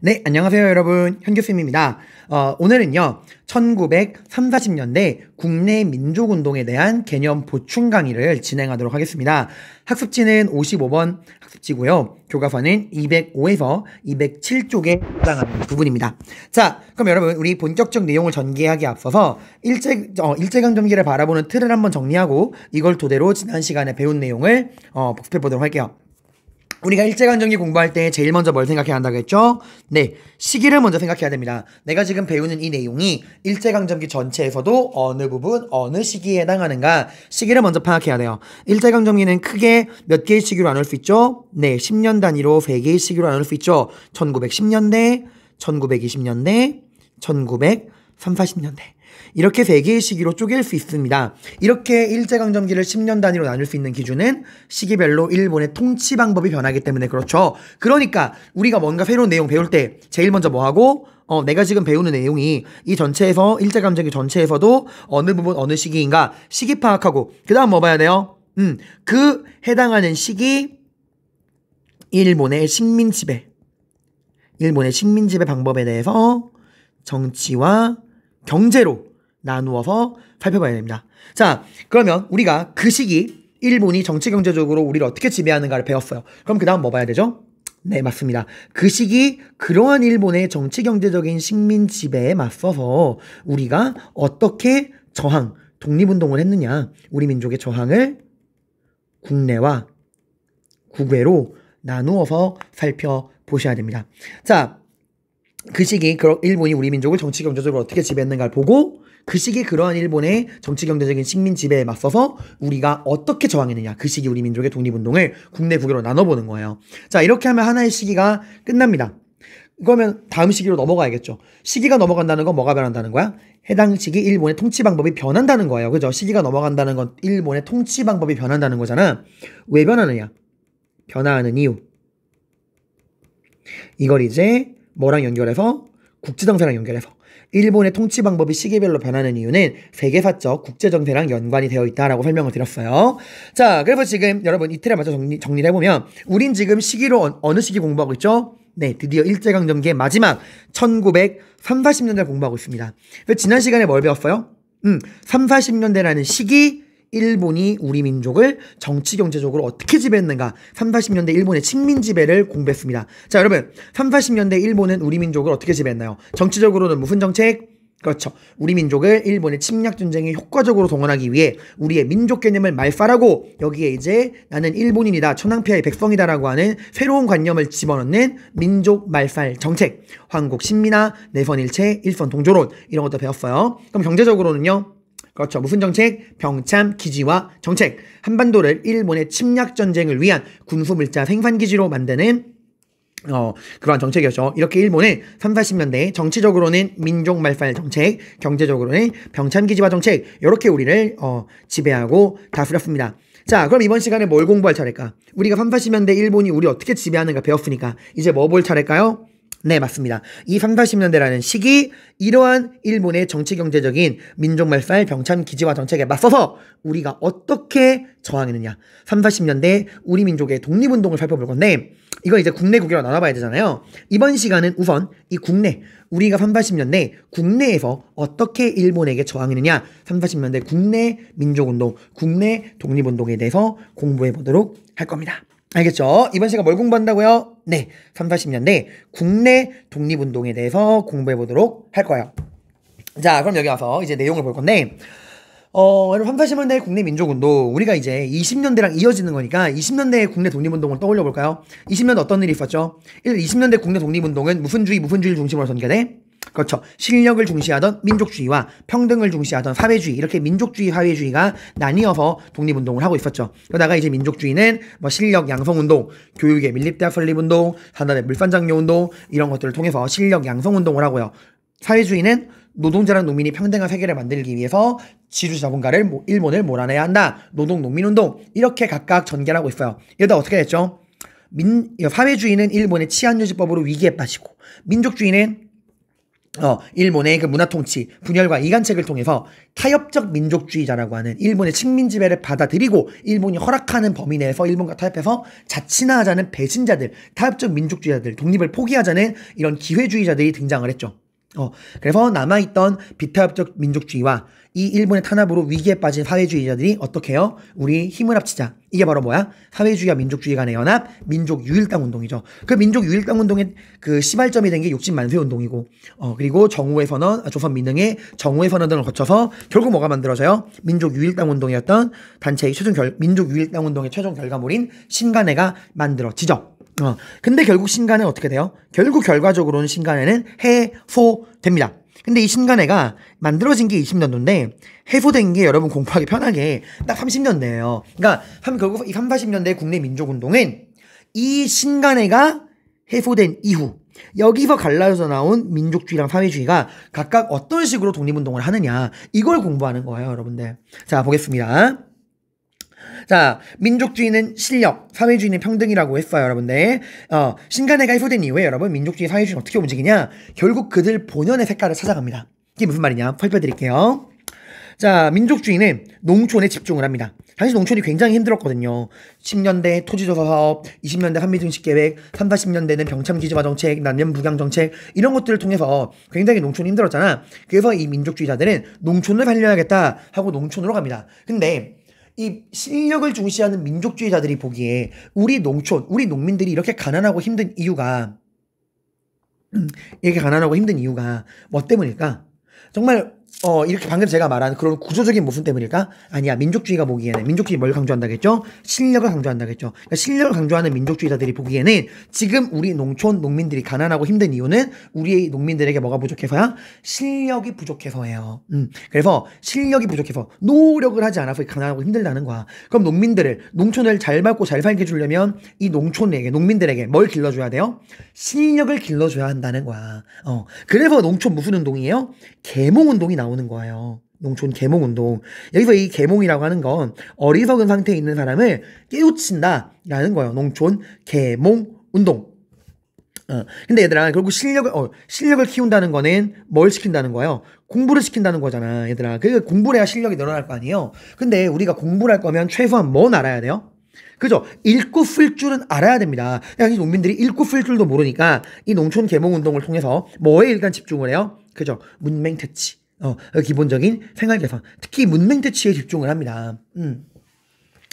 네, 안녕하세요, 여러분. 현규쌤입니다. 어, 오늘은요, 1930, 40년대 국내 민족운동에 대한 개념 보충 강의를 진행하도록 하겠습니다. 학습지는 55번 학습지고요. 교과서는 205에서 207쪽에 해당하는 부분입니다. 자, 그럼 여러분, 우리 본격적 내용을 전개하기 앞서서 일제, 어, 일제강점기를 바라보는 틀을 한번 정리하고 이걸 토대로 지난 시간에 배운 내용을 어, 복습해 보도록 할게요. 우리가 일제강점기 공부할 때 제일 먼저 뭘 생각해야 한다고 했죠? 네, 시기를 먼저 생각해야 됩니다. 내가 지금 배우는 이 내용이 일제강점기 전체에서도 어느 부분, 어느 시기에 해당하는가 시기를 먼저 파악해야 돼요. 일제강점기는 크게 몇 개의 시기로 나눌 수 있죠? 네, 10년 단위로 1 0 0개의 시기로 나눌 수 있죠. 1910년대, 1920년대, 1930, 40년대. 이렇게 세 개의 시기로 쪼갤 수 있습니다. 이렇게 일제강점기를 10년 단위로 나눌 수 있는 기준은 시기별로 일본의 통치 방법이 변하기 때문에 그렇죠. 그러니까 우리가 뭔가 새로운 내용 배울 때 제일 먼저 뭐 하고 어, 내가 지금 배우는 내용이 이 전체에서 일제강점기 전체에서도 어느 부분 어느 시기인가 시기 파악하고 그다음 뭐 봐야 돼요? 음, 그 해당하는 시기 일본의 식민 지배 일본의 식민 지배 방법에 대해서 정치와 경제로 나누어서 살펴봐야 됩니다. 자, 그러면 우리가 그 시기 일본이 정치 경제적으로 우리를 어떻게 지배하는가를 배웠어요. 그럼 그다음 뭐 봐야 되죠? 네, 맞습니다. 그 시기 그러한 일본의 정치 경제적인 식민 지배에 맞서서 우리가 어떻게 저항, 독립운동을 했느냐. 우리 민족의 저항을 국내와 국외로 나누어서 살펴보셔야 됩니다. 자, 그 시기 일본이 우리 민족을 정치 경제적으로 어떻게 지배했는가를 보고 그 시기 그러한 일본의 정치 경제적인 식민 지배에 맞서서 우리가 어떻게 저항했느냐 그 시기 우리 민족의 독립운동을 국내 국외로 나눠보는 거예요. 자 이렇게 하면 하나의 시기가 끝납니다. 그러면 다음 시기로 넘어가야겠죠. 시기가 넘어간다는 건 뭐가 변한다는 거야? 해당 시기 일본의 통치 방법이 변한다는 거예요. 그죠? 시기가 넘어간다는 건 일본의 통치 방법이 변한다는 거잖아. 왜 변하느냐? 변화하는 이유. 이걸 이제 뭐랑 연결해서 국제정세랑 연결해서 일본의 통치 방법이 시기별로 변하는 이유는 세계사적 국제 정세랑 연관이 되어 있다라고 설명을 드렸어요. 자, 그래서 지금 여러분 이틀에 맞춰 정리 정리해 보면 우린 지금 시기로 어, 느 시기 공부하고 있죠? 네, 드디어 일제강점기의 마지막 1930, 40년대 를 공부하고 있습니다. 그 지난 시간에 뭘 배웠어요? 음, 3, 0 40년대라는 시기, 일본이 우리 민족을 정치 경제적으로 어떻게 지배했는가 3, 40년대 일본의 식민 지배를 공부했습니다. 자, 여러분. 3, 40년대 일본은 우리 민족을 어떻게 지배했나요? 정치적으로는 무슨 정책? 그렇죠. 우리 민족을 일본의 침략 전쟁에 효과적으로 동원하기 위해 우리의 민족 개념을 말살하고 여기에 이제 나는 일본인이다, 천황폐하의 백성이다라고 하는 새로운 관념을 집어넣는 민족 말살 정책, 황국 신민아, 내선일체, 일선 동조론 이런 것도 배웠어요. 그럼 경제적으로는요. 그렇죠. 무슨 정책? 병참 기지와 정책. 한반도를 일본의 침략 전쟁을 위한 군수 물자 생산 기지로 만드는 어, 그러한 정책이었죠. 이렇게 일본의 3, 40년대 정치적으로는 민족 말살 정책, 경제적으로는 병참기지화 정책, 이렇게 우리를 어, 지배하고 다스렸습니다. 자, 그럼 이번 시간에 뭘 공부할 차례일까? 우리가 3, 40년대 일본이 우리 어떻게 지배하는가 배웠으니까 이제 뭐 볼 차례일까요? 네, 맞습니다. 이 3, 40년대라는 시기 이러한 일본의 정치 경제적인 민족 말살 병참 기지와 정책에 맞서서 우리가 어떻게 저항했느냐. 3, 40년대 우리 민족의 독립 운동을 살펴볼 건데 이걸 이제 국내 국외로 나눠봐야 되잖아요. 이번 시간은 우선 이 국내 우리가 3, 40년대 국내에서 어떻게 일본에게 저항했느냐. 3, 40년대 국내 민족 운동, 국내 독립 운동에 대해서 공부해 보도록 할 겁니다. 알겠죠? 이번 시간 뭘 공부한다고요? 네, 3, 40년대 국내 독립운동에 대해서 공부해 보도록 할 거예요. 자, 그럼 여기 와서 이제 내용을 볼 건데, 어, 여러분, 3, 40년대 국내 민족운동, 우리가 이제 20년대랑 이어지는 거니까 20년대 국내 독립운동을 떠올려 볼까요? 20년대 어떤 일이 있었죠? 1. 20년대 국내 독립운동은 무슨 주의, 무슨 주의를 중심으로 전개돼? 그렇죠. 실력을 중시하던 민족주의와 평등을 중시하던 사회주의 이렇게 민족주의 사회주의가 나뉘어서 독립운동을 하고 있었죠. 그러다가 이제 민족주의는 뭐 실력 양성운동, 교육의 밀립대학 설립운동, 산업의 물산장려운동 이런 것들을 통해서 실력 양성운동을 하고요. 사회주의는 노동자랑 농민이 평등한 세계를 만들기 위해서 지주 자본가를 일본을 몰아내야 한다. 노동 농민운동 이렇게 각각 전개하고 있어요. 이러다 어떻게 됐죠? 민 사회주의는 일본의 치안유지법으로 위기에 빠지고 민족주의는 어, 일본의 그 문화통치, 분열과 이간책을 통해서 타협적 민족주의자라고 하는 일본의 식민지배를 받아들이고 일본이 허락하는 범위 내에서 일본과 타협해서 자치나 하자는 배신자들, 타협적 민족주의자들, 독립을 포기하자는 이런 기회주의자들이 등장을 했죠. 어, 그래서 남아있던 비타협적 민족주의와 이 일본의 탄압으로 위기에 빠진 사회주의자들이 어떻게 해요? 우리 힘을 합치자. 이게 바로 뭐야? 사회주의와 민족주의 간의 연합, 민족 유일당 운동이죠. 그 민족 유일당 운동의 그 시발점이 된 게 욕심 만세 운동이고, 어, 그리고 정우의 선언, 아, 조선 민흥의 정우의 선언 등을 거쳐서 결국 뭐가 만들어져요? 민족 유일당 운동이었던 단체의 최종 결, 민족 유일당 운동의 최종 결과물인 신간회가 만들어지죠. 어, 근데 결국 신간회는 어떻게 돼요? 결국 결과적으로는 신간회는 해소됩니다. 근데 이 신간회가 만들어진 게 20년도인데 해소된 게 여러분 공부하기 편하게 딱 30년대예요. 그러니까 결국 이 3, 40년대 국내 민족운동은 이 신간회가 해소된 이후 여기서 갈라져서 나온 민족주의랑 사회주의가 각각 어떤 식으로 독립운동을 하느냐 이걸 공부하는 거예요 여러분들 자 보겠습니다 자, 민족주의는 실력, 사회주의는 평등이라고 했어요, 여러분들. 어, 신간해가 해소된 이후에 여러분 민족주의, 사회주의는 어떻게 움직이냐? 결국 그들 본연의 색깔을 찾아갑니다. 이게 무슨 말이냐? 살펴드릴게요. 자, 민족주의는 농촌에 집중을 합니다. 당시 농촌이 굉장히 힘들었거든요. 10년대 토지조사 사업, 20년대 한미등식 계획, 3, 40년대는 병참기지화 정책, 남녀 부양 정책 이런 것들을 통해서 굉장히 농촌이 힘들었잖아. 그래서 이 민족주의자들은 농촌을 살려야겠다 하고 농촌으로 갑니다. 근데 이 실력을 중시하는 민족주의자들이 보기에 우리 농촌, 우리 농민들이 이렇게 가난하고 힘든 이유가 음, 이렇게 가난하고 힘든 이유가 뭐 때문일까? 정말 어, 이렇게 방금 제가 말한 그런 구조적인 모순 때문일까? 아니야. 민족주의가 보기에는, 민족주의 뭘 강조한다겠죠? 실력을 강조한다겠죠? 그러니까 실력을 강조하는 민족주의자들이 보기에는 지금 우리 농촌 농민들이 가난하고 힘든 이유는 우리의 농민들에게 뭐가 부족해서야? 실력이 부족해서예요. 음. 그래서 실력이 부족해서 노력을 하지 않아서 가난하고 힘들다는 거야. 그럼 농민들을, 농촌을 잘 밟고 잘 살게 해주려면 이 농촌에게, 농민들에게 뭘 길러줘야 돼요? 실력을 길러줘야 한다는 거야. 어. 그래서 농촌 무슨 운동이에요? 계몽 운동이 나오는 거예요. 농촌 계몽 운동. 여기서 이 계몽이라고 하는 건 어리석은 상태에 있는 사람을 깨우친다라는 거예요. 농촌 계몽 운동. 어, 근데 얘들아, 결국 실력을, 어, 실력을 키운다는 거는 뭘 시킨다는 거예요? 공부를 시킨다는 거잖아, 얘들아. 그 공부를 해야 실력이 늘어날 거 아니에요? 근데 우리가 공부를 할 거면 최소한 뭔 알아야 돼요? 그죠? 읽고 쓸 줄은 알아야 됩니다. 그이 그러니까 농민들이 읽고 쓸 줄도 모르니까 이 농촌 계몽 운동을 통해서 뭐에 일단 집중을 해요? 그죠? 문맹 퇴치. 어, 어, 기본적인 생활 개선, 특히 문맹 퇴치에 집중을 합니다. 음.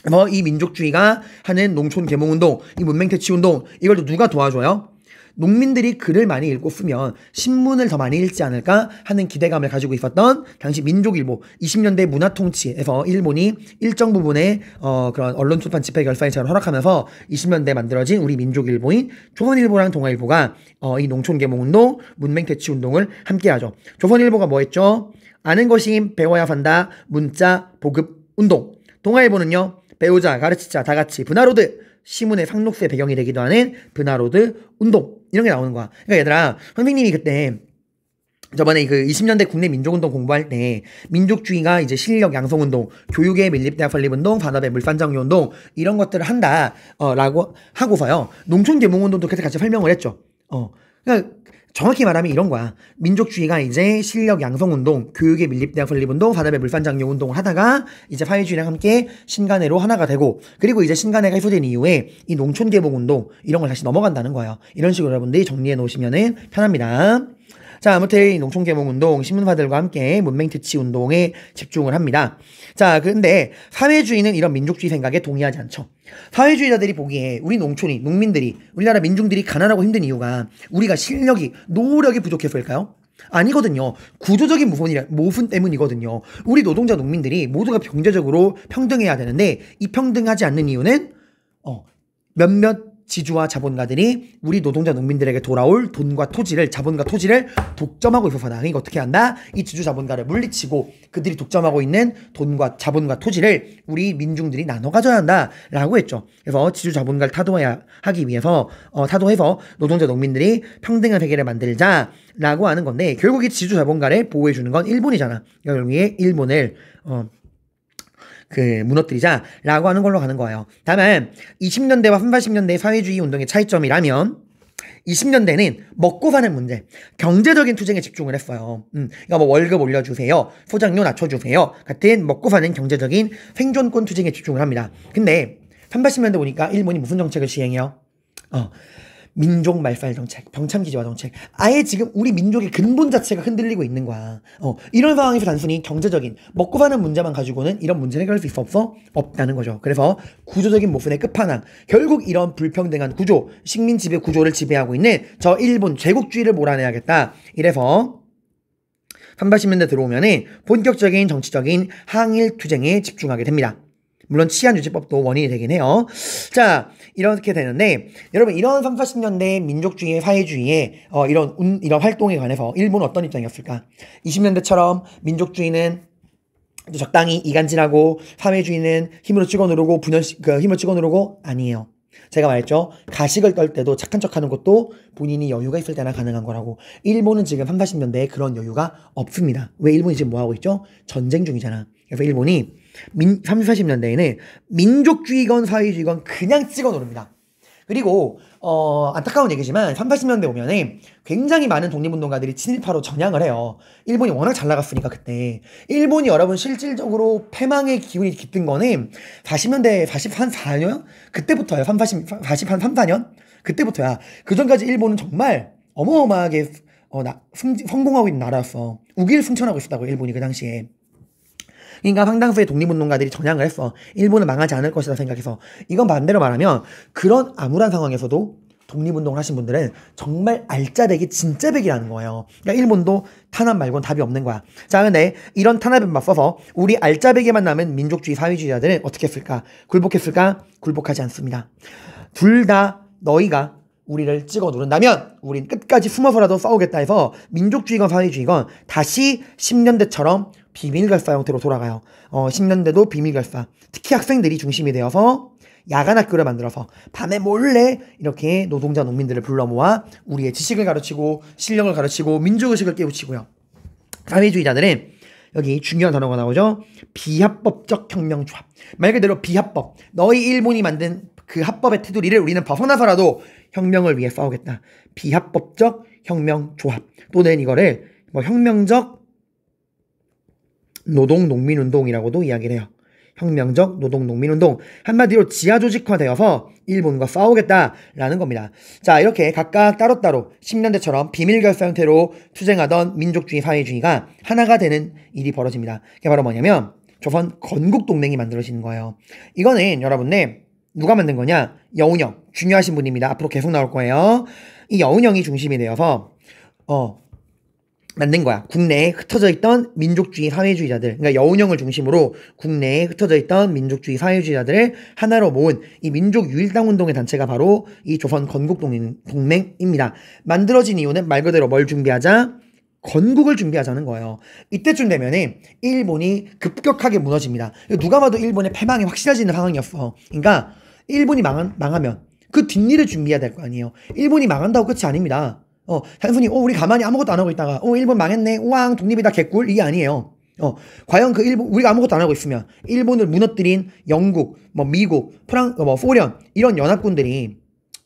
뭐이 어, 민족주의가 하는 농촌 개몽 운동, 이 문맹 퇴치 운동 이걸 또 누가 도와줘요? 농민들이 글을 많이 읽고 쓰면 신문을 더 많이 읽지 않을까 하는 기대감을 가지고 있었던 당시 민족일보 20년대 문화통치에서 일본이 일정 부분의 어, 그런 언론 출판 집회 결사인처럼 허락하면서 20년대 만들어진 우리 민족일보인 조선일보랑 동아일보가 어, 이 농촌개몽운동, 문맹퇴치운동을 함께하죠. 조선일보가 뭐 했죠? 아는 것이 배워야 산다 문자 보급 운동 동아일보는요 배우자 가르치자 다같이 분화로드 시문의 상록세 배경이 되기도 하는 브나로드 운동 이런 게 나오는 거야. 그러니까 얘들아 선생님이 그때 저번에 그 20년대 국내 민족운동 공부할 때 민족주의가 이제 실력 양성운동, 교육의 밀립대학 설립운동, 반업의 물산정리운동 이런 것들을 한다라고 하고서요 농촌 계몽운동도 그때 같이 설명을 했죠. 어, 그러니까 정확히 말하면 이런 거야. 민족주의가 이제 실력 양성 운동, 교육의밀립대학 설립 운동, 바다의 물산장려 운동을 하다가 이제 사회주의랑 함께 신간회로 하나가 되고 그리고 이제 신간회가 해소된 이후에 이 농촌 개봉 운동 이런 걸 다시 넘어간다는 거예요. 이런 식으로 여러분들이 정리해 놓으시면은 편합니다. 자, 아무튼 농촌개몽 운동, 신문사들과 함께 문맹퇴치 운동에 집중을 합니다. 자, 그런데 사회주의는 이런 민족주의 생각에 동의하지 않죠. 사회주의자들이 보기에 우리 농촌이, 농민들이, 우리나라 민중들이 가난하고 힘든 이유가 우리가 실력이, 노력이 부족해서일까요? 아니거든요. 구조적인 모순이 모순 때문이거든요. 우리 노동자 농민들이 모두가 경제적으로 평등해야 되는데 이 평등하지 않는 이유는 어, 몇몇 지주와 자본가들이 우리 노동자 농민들에게 돌아올 돈과 토지를 자본과 토지를 독점하고 있어서다. 이거 어떻게 한다? 이 지주 자본가를 물리치고 그들이 독점하고 있는 돈과 자본과 토지를 우리 민중들이 나눠 가져야 한다라고 했죠. 그래서 지주 자본가를 타도해야 하기 위해서 어, 타도해서 노동자 농민들이 평등한 세계를 만들자라고 하는 건데 결국 이 지주 자본가를 보호해 주는 건 일본이잖아. 여기에 일본을 어그 무너뜨리자라고 하는 걸로 가는 거예요. 다만 20년대와 80년대 사회주의 운동의 차이점이라면 20년대는 먹고 사는 문제, 경제적인 투쟁에 집중을 했어요. 음, 그러니까 뭐 월급 올려주세요, 소장료 낮춰주세요 같은 먹고 사는 경제적인 생존권 투쟁에 집중을 합니다. 근데 3, 80년대 보니까 일본이 무슨 정책을 시행해요? 어, 민족 말살 정책, 병참기지화 정책. 아예 지금 우리 민족의 근본 자체가 흔들리고 있는 거야. 어, 이런 상황에서 단순히 경제적인 먹고 사는 문제만 가지고는 이런 문제를 해결할 수 있어 없어? 없다는 거죠. 그래서 구조적인 모순의 끝판왕. 결국 이런 불평등한 구조, 식민 지배 구조를 지배하고 있는 저 일본 제국주의를 몰아내야겠다. 이래서 380년대 들어오면은 본격적인 정치적인 항일 투쟁에 집중하게 됩니다. 물론 치안 유지법도 원인이 되긴 해요. 자, 이렇게 되는데 여러분 이런 3, 40년대 민족주의 사회주의의 어, 이런 운, 이런 활동에 관해서 일본 어떤 입장이었을까? 20년대처럼 민족주의는 적당히 이간질하고 사회주의는 힘으로 찍어 누르고 분열 그 힘으로 찍어 누르고 아니에요. 제가 말했죠. 가식을 떨 때도 착한 척 하는 것도 본인이 여유가 있을 때나 가능한 거라고. 일본은 지금 3, 40년대에 그런 여유가 없습니다. 왜 일본이 지금 뭐하고 있죠? 전쟁 중이잖아. 그래서 일본이 민, 30, 40년대에는 민족주의건 사회주의건 그냥 찍어 놓릅니다. 그리고 어 안타까운 얘기지만 30, 80년대 오면은 굉장히 많은 독립운동가들이 친일파로 전향을 해요. 일본이 워낙 잘 나갔으니까 그때 일본이 여러분 실질적으로 패망의 기운이 깃든 거는 40년대 40한 4년 그때부터요. 3, 40, 40한 3, 4년 그때부터야. 그 전까지 일본은 정말 어마어마하게 어, 나, 승, 성공하고 있는 나라였어. 우기를 승천하고 있었다고 일본이 그 당시에. 그러니까 황당수의 독립운동가들이 전향을 했어. 일본은 망하지 않을 것이라 생각해서. 이건 반대로 말하면 그런 암울한 상황에서도 독립운동을 하신 분들은 정말 알짜배기 진짜배기라는 거예요. 그러니까 일본도 탄압 말곤 답이 없는 거야. 자, 근데 이런 탄압에 맞서서 우리 알짜배기만 남은 민족주의 사회주의자들은 어떻게 했을까? 굴복했을까? 굴복하지 않습니다. 둘 다 너희가 우리를 찍어 누른다면 우린 끝까지 숨어서라도 싸우겠다 해서 민족주의건 사회주의건 다시 10년대처럼 비밀결사 형태로 돌아가요. 어, 10년대도 비밀결사. 특히 학생들이 중심이 되어서 야간 학교를 만들어서 밤에 몰래 이렇게 노동자 농민들을 불러 모아 우리의 지식을 가르치고 실력을 가르치고 민족의식을 깨우치고요. 사회주의자들은 여기 중요한 단어가 나오죠. 비합법적 혁명 조합. 말 그대로 비합법. 너희 일본이 만든 그 합법의 테두리를 우리는 벗어나서라도 혁명을 위해 싸우겠다. 비합법적 혁명 조합. 또는 이거를 뭐 혁명적 노동 농민 운동이라고도 이야기를 해요. 혁명적 노동 농민 운동 한마디로 지하 조직화되어서 일본과 싸우겠다라는 겁니다. 자 이렇게 각각 따로따로 10년대처럼 비밀 결사 형태로 투쟁하던 민족주의 사회주의가 하나가 되는 일이 벌어집니다. 그게 바로 뭐냐면 조선 건국 동맹이 만들어지는 거예요. 이거는 여러분네 누가 만든 거냐? 여운형 중요하신 분입니다. 앞으로 계속 나올 거예요. 이 여운형이 중심이 되어서 어 만든 거야. 국내에 흩어져 있던 민족주의 사회주의자들, 그러니까 여운형을 중심으로 국내에 흩어져 있던 민족주의 사회주의자들을 하나로 모은 이 민족 유일당 운동의 단체가 바로 이 조선 건국 동맹입니다. 만들어진 이유는 말 그대로 뭘 준비하자? 건국을 준비하자는 거예요. 이때쯤 되면은 일본이 급격하게 무너집니다. 누가 봐도 일본의 패망이 확실해지는 상황이었어. 그러니까 일본이 망한, 망하면 그 뒷일을 준비해야 될 거 아니에요. 일본이 망한다고 끝이 아닙니다. 어, 단순히, 어, 우리 가만히 아무것도 안 하고 있다가, 어, 일본 망했네, 우왕, 독립이다, 개꿀, 이게 아니에요. 어, 과연 그 일본, 우리가 아무것도 안 하고 있으면, 일본을 무너뜨린 영국, 뭐, 미국, 프랑, 어, 뭐, 소련, 이런 연합군들이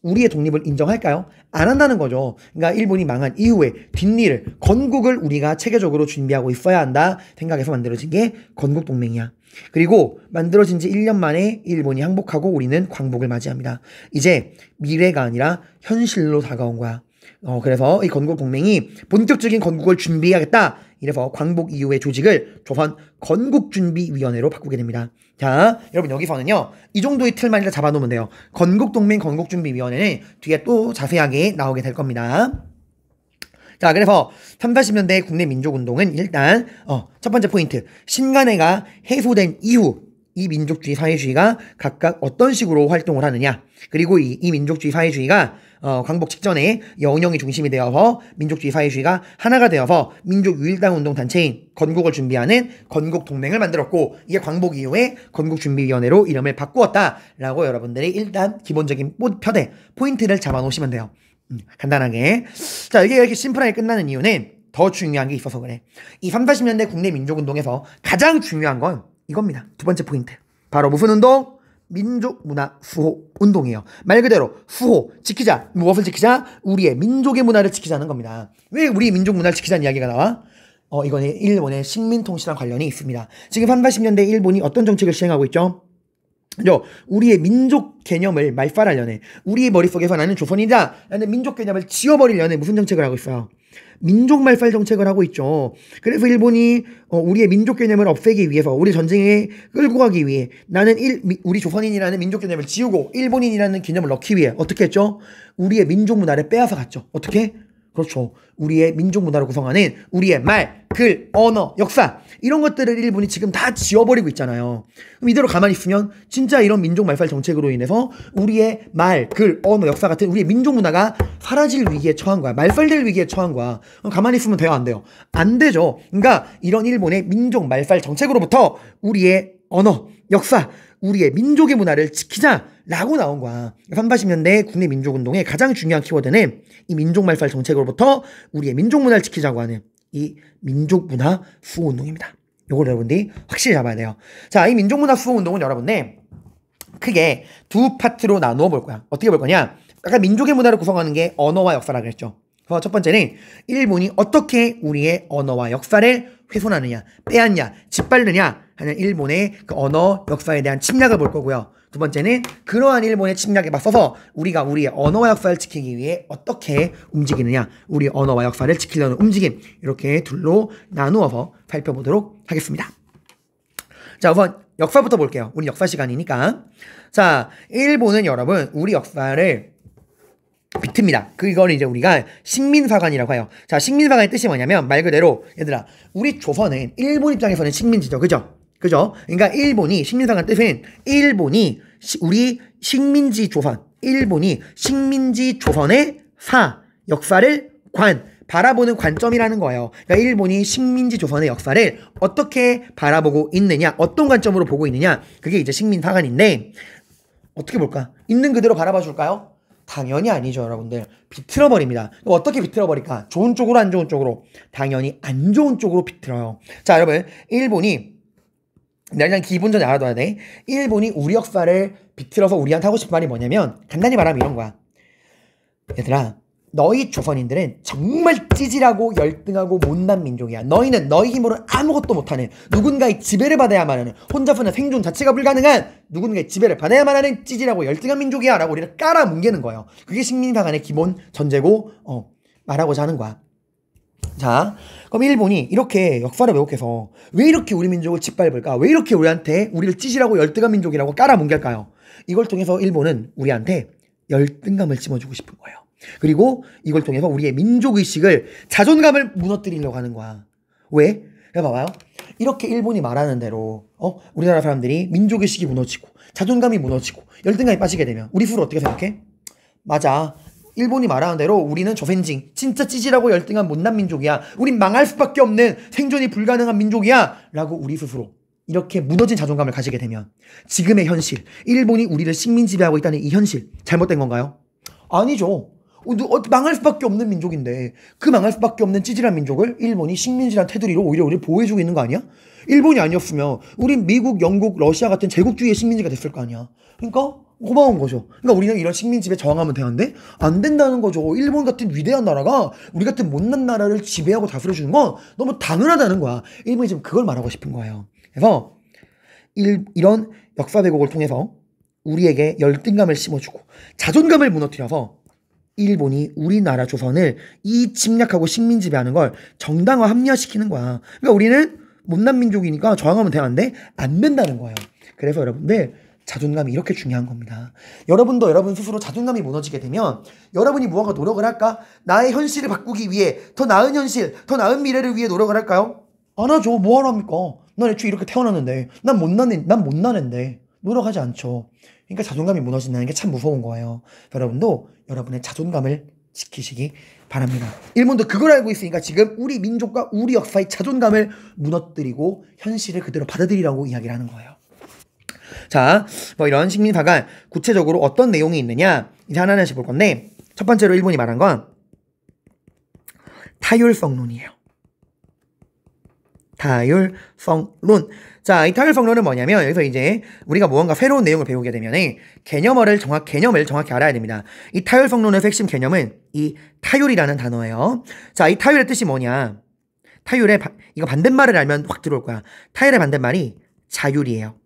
우리의 독립을 인정할까요? 안 한다는 거죠. 그러니까 일본이 망한 이후에 뒷일을, 건국을 우리가 체계적으로 준비하고 있어야 한다 생각해서 만들어진 게 건국동맹이야. 그리고 만들어진 지 1년 만에 일본이 항복하고 우리는 광복을 맞이합니다. 이제 미래가 아니라 현실로 다가온 거야. 어, 그래서 이 건국 동맹이 본격적인 건국을 준비하겠다. 이래서 광복 이후의 조직을 조선 건국준비위원회로 바꾸게 됩니다. 자, 여러분 여기서는요. 이 정도의 틀만 일단 잡아놓으면 돼요. 건국동맹 건국준비위원회는 뒤에 또 자세하게 나오게 될 겁니다. 자, 그래서 3, 40년대 국내 민족운동은 일단 어, 첫 번째 포인트. 신간회가 해소된 이후 이 민족주의 사회주의가 각각 어떤 식으로 활동을 하느냐. 그리고 이, 이 민족주의 사회주의가 어, 광복 직전에 영영이 중심이 되어서 민족주의 사회주의가 하나가 되어서 민족 유일당 운동 단체인 건국을 준비하는 건국 동맹을 만들었고 이게 광복 이후에 건국준비위원회로 이름을 바꾸었다라고 여러분들이 일단 기본적인 뭐 표대 포인트를 잡아놓으시면 돼요. 음, 간단하게 자 이게 이렇게 심플하게 끝나는 이유는 더 중요한 게 있어서 그래. 이 3, 40년대 국내 민족운동에서 가장 중요한 건 이겁니다. 두 번째 포인트. 바로 무슨 운동? 민족 문화 수호 운동이에요. 말 그대로 수호 지키자 무엇을 지키자 우리의 민족의 문화를 지키자는 겁니다. 왜 우리 민족 문화를 지키자는 이야기가 나와? 어 이거는 일본의 식민 통신랑 관련이 있습니다. 지금 3, 80년대 일본이 어떤 정책을 시행하고 있죠? 요 우리의 민족 개념을 말살하려네 우리의 머릿속에서 나는 조선이다 라는 민족 개념을 지워버리려는 무슨 정책을 하고 있어요? 민족 말살 정책을 하고 있죠. 그래서 일본이 어, 우리의 민족 개념을 없애기 위해서 우리 전쟁에 끌고 가기 위해 나는 일, 우리 조선인이라는 민족 개념을 지우고 일본인이라는 개념을 넣기 위해 어떻게 했죠? 우리의 민족 문화를 빼앗아 갔죠. 어떻게? 그렇죠. 우리의 민족 문화를 구성하는 우리의 말, 글, 언어, 역사 이런 것들을 일본이 지금 다 지워버리고 있잖아요. 그럼 이대로 가만히 있으면 진짜 이런 민족 말살 정책으로 인해서 우리의 말, 글, 언어, 역사 같은 우리의 민족 문화가 사라질 위기에 처한 거야. 말살될 위기에 처한 거야. 그럼 가만히 있으면 돼요, 안 돼요? 안 되죠. 그러니까 이런 일본의 민족 말살 정책으로부터 우리의 언어, 역사, 우리의 민족의 문화를 지키자라고 나온 거야. 380년대 국내 민족운동의 가장 중요한 키워드는 이 민족 말살 정책으로부터 우리의 민족 문화를 지키자고 하는 이 민족문화 수호운동입니다. 요걸 여러분들이 확실히 잡아야 돼요. 자, 이 민족문화 수호운동은 여러분네 크게 두 파트로 나누어 볼 거야. 어떻게 볼 거냐? 아까 민족의 문화를 구성하는 게 언어와 역사라 그랬죠. 그래서 첫 번째는 일본이 어떻게 우리의 언어와 역사를 훼손하느냐, 빼앗냐, 짓밟느냐 하는 일본의 그 언어 역사에 대한 침략을 볼 거고요. 두 번째는 그러한 일본의 침략에 맞서서 우리가 우리의 언어와 역사를 지키기 위해 어떻게 움직이느냐, 우리 언어와 역사를 지키려는 움직임 이렇게 둘로 나누어서 살펴보도록 하겠습니다. 자, 우선 역사부터 볼게요. 우리 역사 시간이니까. 자, 일본은 여러분 우리 역사를 비트입니다. 그걸 이제 우리가 식민사관이라고 해요. 자, 식민사관의 뜻이 뭐냐면 말 그대로 얘들아, 우리 조선은 일본 입장에서는 식민지죠, 그죠? 그죠? 그러니까 일본이 식민사관 뜻은 일본이 시, 우리 식민지 조선 일본이 식민지 조선의 사 역사를 관 바라보는 관점이라는 거예요. 그러니까 일본이 식민지 조선의 역사를 어떻게 바라보고 있느냐, 어떤 관점으로 보고 있느냐, 그게 이제 식민사관인데 어떻게 볼까? 있는 그대로 바라봐 줄까요? 당연히 아니죠, 여러분들. 비틀어 버립니다. 어떻게 비틀어 버릴까? 좋은 쪽으로, 안 좋은 쪽으로. 당연히 안 좋은 쪽으로 비틀어요. 자, 여러분, 일본이 내가 일단 기본전 알아둬야 돼. 일본이 우리 역사를 비틀어서 우리한테 하고 싶은 말이 뭐냐면 간단히 말하면 이런 거야. 얘들아, 너희 조선인들은 정말 찌질하고 열등하고 못난 민족이야. 너희는 너희 힘으로 아무것도 못하는 누군가의 지배를 받아야만 하는 혼자서는 생존 자체가 불가능한 누군가의 지배를 받아야만 하는 찌질하고 열등한 민족이야라고 우리를 깔아뭉개는 거예요. 그게 식민사안의 기본 전제고 어, 말하고자 하는 거야. 자, 그럼 일본이 이렇게 역사를 왜곡해서 왜 이렇게 우리 민족을 짓밟을까? 왜 이렇게 우리한테 우리를 찌질하고 열등한 민족이라고 깔아뭉갤까요? 이걸 통해서 일본은 우리한테 열등감을 심어주고 싶은 거예요. 그리고 이걸 통해서 우리의 민족의식을 자존감을 무너뜨리려고 하는 거야. 왜? 해봐봐요. 이렇게 일본이 말하는 대로 어? 우리나라 사람들이 민족의식이 무너지고 자존감이 무너지고 열등감이 빠지게 되면 우리 스스로 어떻게 생각해? 맞아. 일본이 말하는 대로 우리는 저센징 진짜 찌질하고 열등한 못난 민족이야 우린 망할 수밖에 없는 생존이 불가능한 민족이야 라고 우리 스스로 이렇게 무너진 자존감을 가지게 되면 지금의 현실 일본이 우리를 식민 지배하고 있다는 이 현실 잘못된 건가요? 아니죠 어, 어, 망할 수밖에 없는 민족인데 그 망할 수밖에 없는 찌질한 민족을 일본이 식민지란 테두리로 오히려 우리 를 보호해주고 있는 거 아니야? 일본이 아니었으면 우린 미국, 영국, 러시아 같은 제국주의의 식민지가 됐을 거 아니야. 그러니까 고마운 거죠. 그러니까 우리는 이런 식민지배 저항하면 되는데 안 된다는 거죠. 일본 같은 위대한 나라가 우리 같은 못난 나라를 지배하고 다스려 주는 건 너무 당연하다는 거야. 일본이 지금 그걸 말하고 싶은 거예요. 그래서 일, 이런 역사 왜곡을 통해서 우리에게 열등감을 심어주고 자존감을 무너뜨려서 일본이 우리나라 조선을 이 침략하고 식민지배하는 걸 정당화 합리화시키는 거야. 그러니까 우리는 못난 민족이니까 저항하면 되는데 안 된다는 거예요. 그래서 여러분들 자존감이 이렇게 중요한 겁니다. 여러분도 여러분 스스로 자존감이 무너지게 되면 여러분이 무언가 노력을 할까? 나의 현실을 바꾸기 위해 더 나은 현실, 더 나은 미래를 위해 노력을 할까요? 안 하죠. 뭐 하랍니까? 난 애초에 이렇게 태어났는데 난 못나난 못나는데 노력하지 않죠. 그러니까 자존감이 무너진다는 게 참 무서운 거예요. 여러분도 여러분의 자존감을 지키시기 바랍니다. 일본도 그걸 알고 있으니까 지금 우리 민족과 우리 역사의 자존감을 무너뜨리고 현실을 그대로 받아들이라고 이야기를 하는 거예요. 자, 뭐 이런 식민사가 구체적으로 어떤 내용이 있느냐 이제 하나하나씩 볼 건데 첫 번째로 일본이 말한 건 타율성론이에요. 타율성론. 자, 이 타율성론은 뭐냐면 여기서 이제 우리가 무언가 새로운 내용을 배우게 되면 개념을 정확 개념을 정확히 알아야 됩니다. 이 타율성론의 핵심 개념은 이 타율이라는 단어예요. 자, 이 타율의 뜻이 뭐냐? 타율의 바, 이거 반대말을 알면 확 들어올 거야. 타율의 반대말이 자율이에요.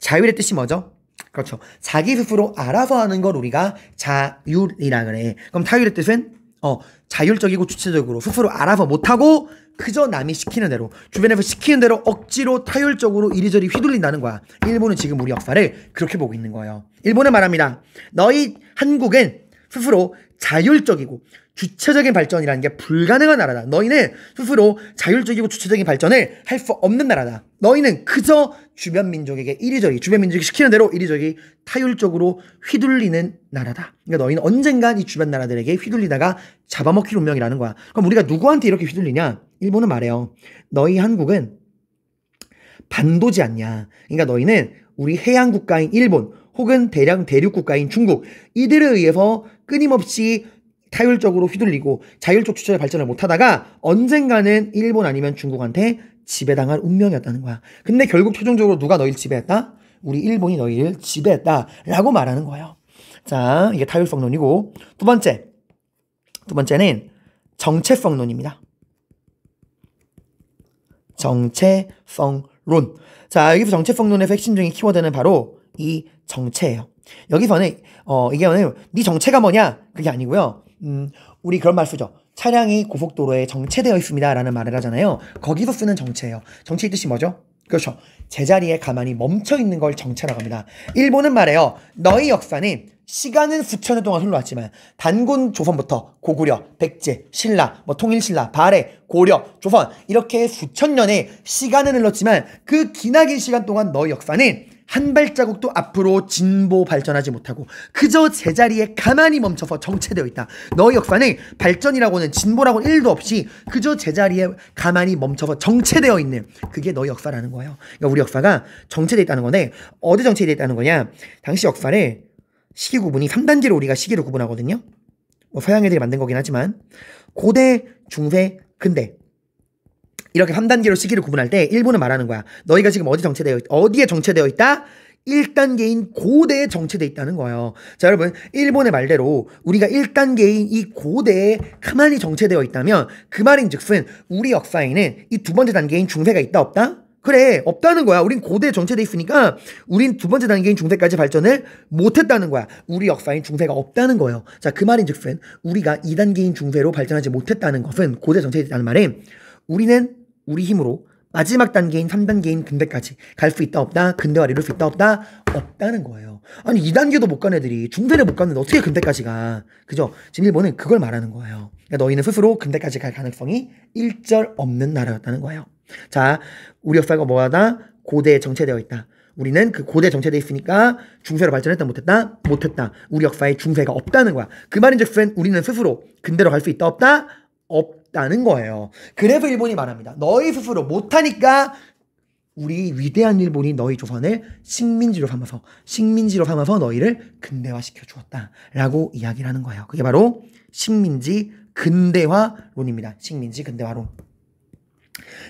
자율의 뜻이 뭐죠? 그렇죠. 자기 스스로 알아서 하는 걸 우리가 자율이라 그래. 그럼 타율의 뜻은 어, 자율적이고 주체적으로 스스로 알아서 못하고 그저 남이 시키는 대로 주변에서 시키는 대로 억지로 타율적으로 이리저리 휘둘린다는 거야. 일본은 지금 우리 역사를 그렇게 보고 있는 거예요. 일본은 말합니다. 너희 한국은 스스로 자율적이고 주체적인 발전이라는 게 불가능한 나라다. 너희는 스스로 자율적이고 주체적인 발전을 할 수 없는 나라다. 너희는 그저 주변 민족에게 이리저리 주변 민족이 시키는 대로 이리저리 타율적으로 휘둘리는 나라다. 그러니까 너희는 언젠간 이 주변 나라들에게 휘둘리다가 잡아먹힐 운명이라는 거야. 그럼 우리가 누구한테 이렇게 휘둘리냐? 일본은 말해요. 너희 한국은 반도지 않냐. 그러니까 너희는 우리 해양 국가인 일본 혹은 대량 대륙 국가인 중국 이들에 의해서 끊임없이 타율적으로 휘둘리고 자율적 주체의 발전을 못하다가 언젠가는 일본 아니면 중국한테 지배당할 운명이었다는 거야. 근데 결국 최종적으로 누가 너희를 지배했다? 우리 일본이 너희를 지배했다. 라고 말하는 거예요. 자, 이게 타율성론이고. 두 번째. 두 번째는 정체성론입니다. 정체성론. 자, 여기서 정체성론의 핵심적인 키워드는 바로 이 정체예요. 여기서는 어 이게 뭐냐면 네 정체가 뭐냐 그게 아니고요. 음, 우리 그런 말 쓰죠. 차량이 고속도로에 정체되어 있습니다. 라는 말을 하잖아요. 거기서 쓰는 정체예요. 정체의 뜻이 뭐죠? 그렇죠. 제자리에 가만히 멈춰 있는 걸 정체라고 합니다. 일본은 말해요. 너희 역사는 시간은 수천 년 동안 흘러왔지만 단군 조선부터 고구려, 백제, 신라, 뭐 통일신라, 발해, 고려, 조선 이렇게 수천 년의 시간은 흘렀지만 그 기나긴 시간 동안 너희 역사는 한 발자국도 앞으로 진보 발전하지 못하고 그저 제자리에 가만히 멈춰서 정체되어 있다. 너의 역사는 발전이라고는 진보라고는 1도 없이 그저 제자리에 가만히 멈춰서 정체되어 있는 그게 너의 역사라는 거예요. 그러니까 우리 역사가 정체되어 있다는 거네. 어디 정체되어 있다는 거냐? 당시 역사를 시기 구분이 3단계로 우리가 시기를 구분하거든요. 뭐 서양 애들이 만든 거긴 하지만 고대, 중세, 근대 이렇게 3단계로 시기를 구분할 때 일본은 말하는 거야. 너희가 지금 어디 정체되어 있, 어디에 정체되어 있다? 1단계인 고대에 정체되어 있다는 거예요. 자, 여러분, 일본의 말대로 우리가 1단계인 이 고대에 가만히 정체되어 있다면 그 말인 즉슨 우리 역사에는 이 두 번째 단계인 중세가 있다 없다? 그래, 없다는 거야. 우린 고대에 정체되어 있으니까 우린 두 번째 단계인 중세까지 발전을 못 했다는 거야. 우리 역사인 중세가 없다는 거예요. 자, 그 말인 즉슨 우리가 2단계인 중세로 발전하지 못했다는 것은 고대 정체되어 있다는 말에 우리는 우리 힘으로 마지막 단계인 3단계인 근대까지 갈 수 있다 없다 근대와 이룰 수 있다 없다 없다는 거예요 아니 2단계도 못 간 애들이 중세를 못 갔는데 어떻게 근대까지 가 그죠 지금 일본은 그걸 말하는 거예요 그러니까 너희는 스스로 근대까지 갈 가능성이 일절 없는 나라였다는 거예요 자 우리 역사가 뭐하다 고대에 정체되어 있다 우리는 그 고대 정체되어 있으니까 중세로 발전했다 못했다 못했다 우리 역사에 중세가 없다는 거야 그 말인즉슨 우리는 스스로 근대로 갈 수 있다 없다 없 있다는 거예요. 그래서 일본이 말합니다. 너희 스스로 못하니까 우리 위대한 일본이 너희 조선을 식민지로 삼아서 식민지로 삼아서 너희를 근대화시켜 주었다라고 이야기를 하는 거예요. 그게 바로 식민지 근대화론입니다. 식민지 근대화론.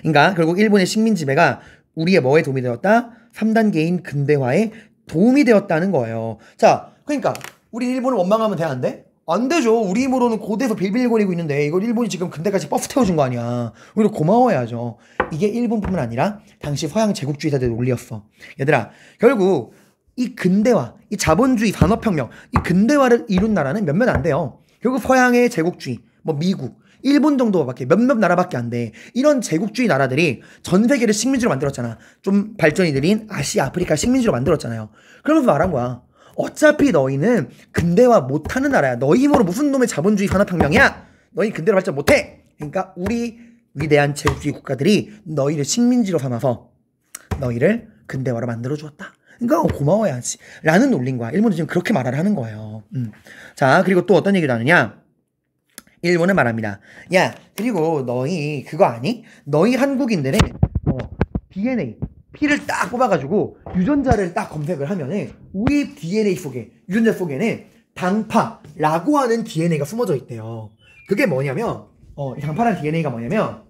그러니까 결국 일본의 식민지배가 우리의 뭐에 도움이 되었다? 3단계인 근대화에 도움이 되었다는 거예요. 자, 그러니까 우리 일본을 원망하면 돼 안 돼? 안 되죠. 우리 힘으로는 고대에서 빌빌거리고 있는데 이걸 일본이 지금 근대까지 버프 태워준 거 아니야. 오히려 고마워야죠. 이게 일본뿐만 아니라 당시 서양 제국주의자들의 논리였어. 얘들아, 결국 이 근대화, 이 자본주의 산업혁명, 이 근대화를 이룬 나라는 몇몇 안 돼요. 결국 서양의 제국주의, 뭐 미국, 일본 정도밖에 몇몇 나라밖에 안 돼. 이런 제국주의 나라들이 전 세계를 식민지로 만들었잖아. 좀 발전이 느린 아시아, 아프리카 식민지로 만들었잖아요. 그러면서 말한 거야. 어차피 너희는 근대화 못하는 나라야. 너희 힘으로 무슨 놈의 자본주의 산업혁명이야. 너희 근대로 발전 못해. 그러니까 우리 위대한 제국주의 국가들이 너희를 식민지로 삼아서 너희를 근대화로 만들어 주었다. 그러니까 고마워야지. 라는 논리인 거야. 일본도 지금 그렇게 말을 하는 거예요. 음. 자, 그리고 또 어떤 얘기를 하느냐? 일본은 말합니다. 야, 그리고 너희 그거 아니? 너희 한국인들의 어, DNA, 피를 딱 뽑아가지고 유전자를 딱 검색을 하면은 우리 DNA 속에 유전자 속에는 당파라고 하는 DNA가 숨어져 있대요. 그게 뭐냐면 어, 당파란 DNA가 뭐냐면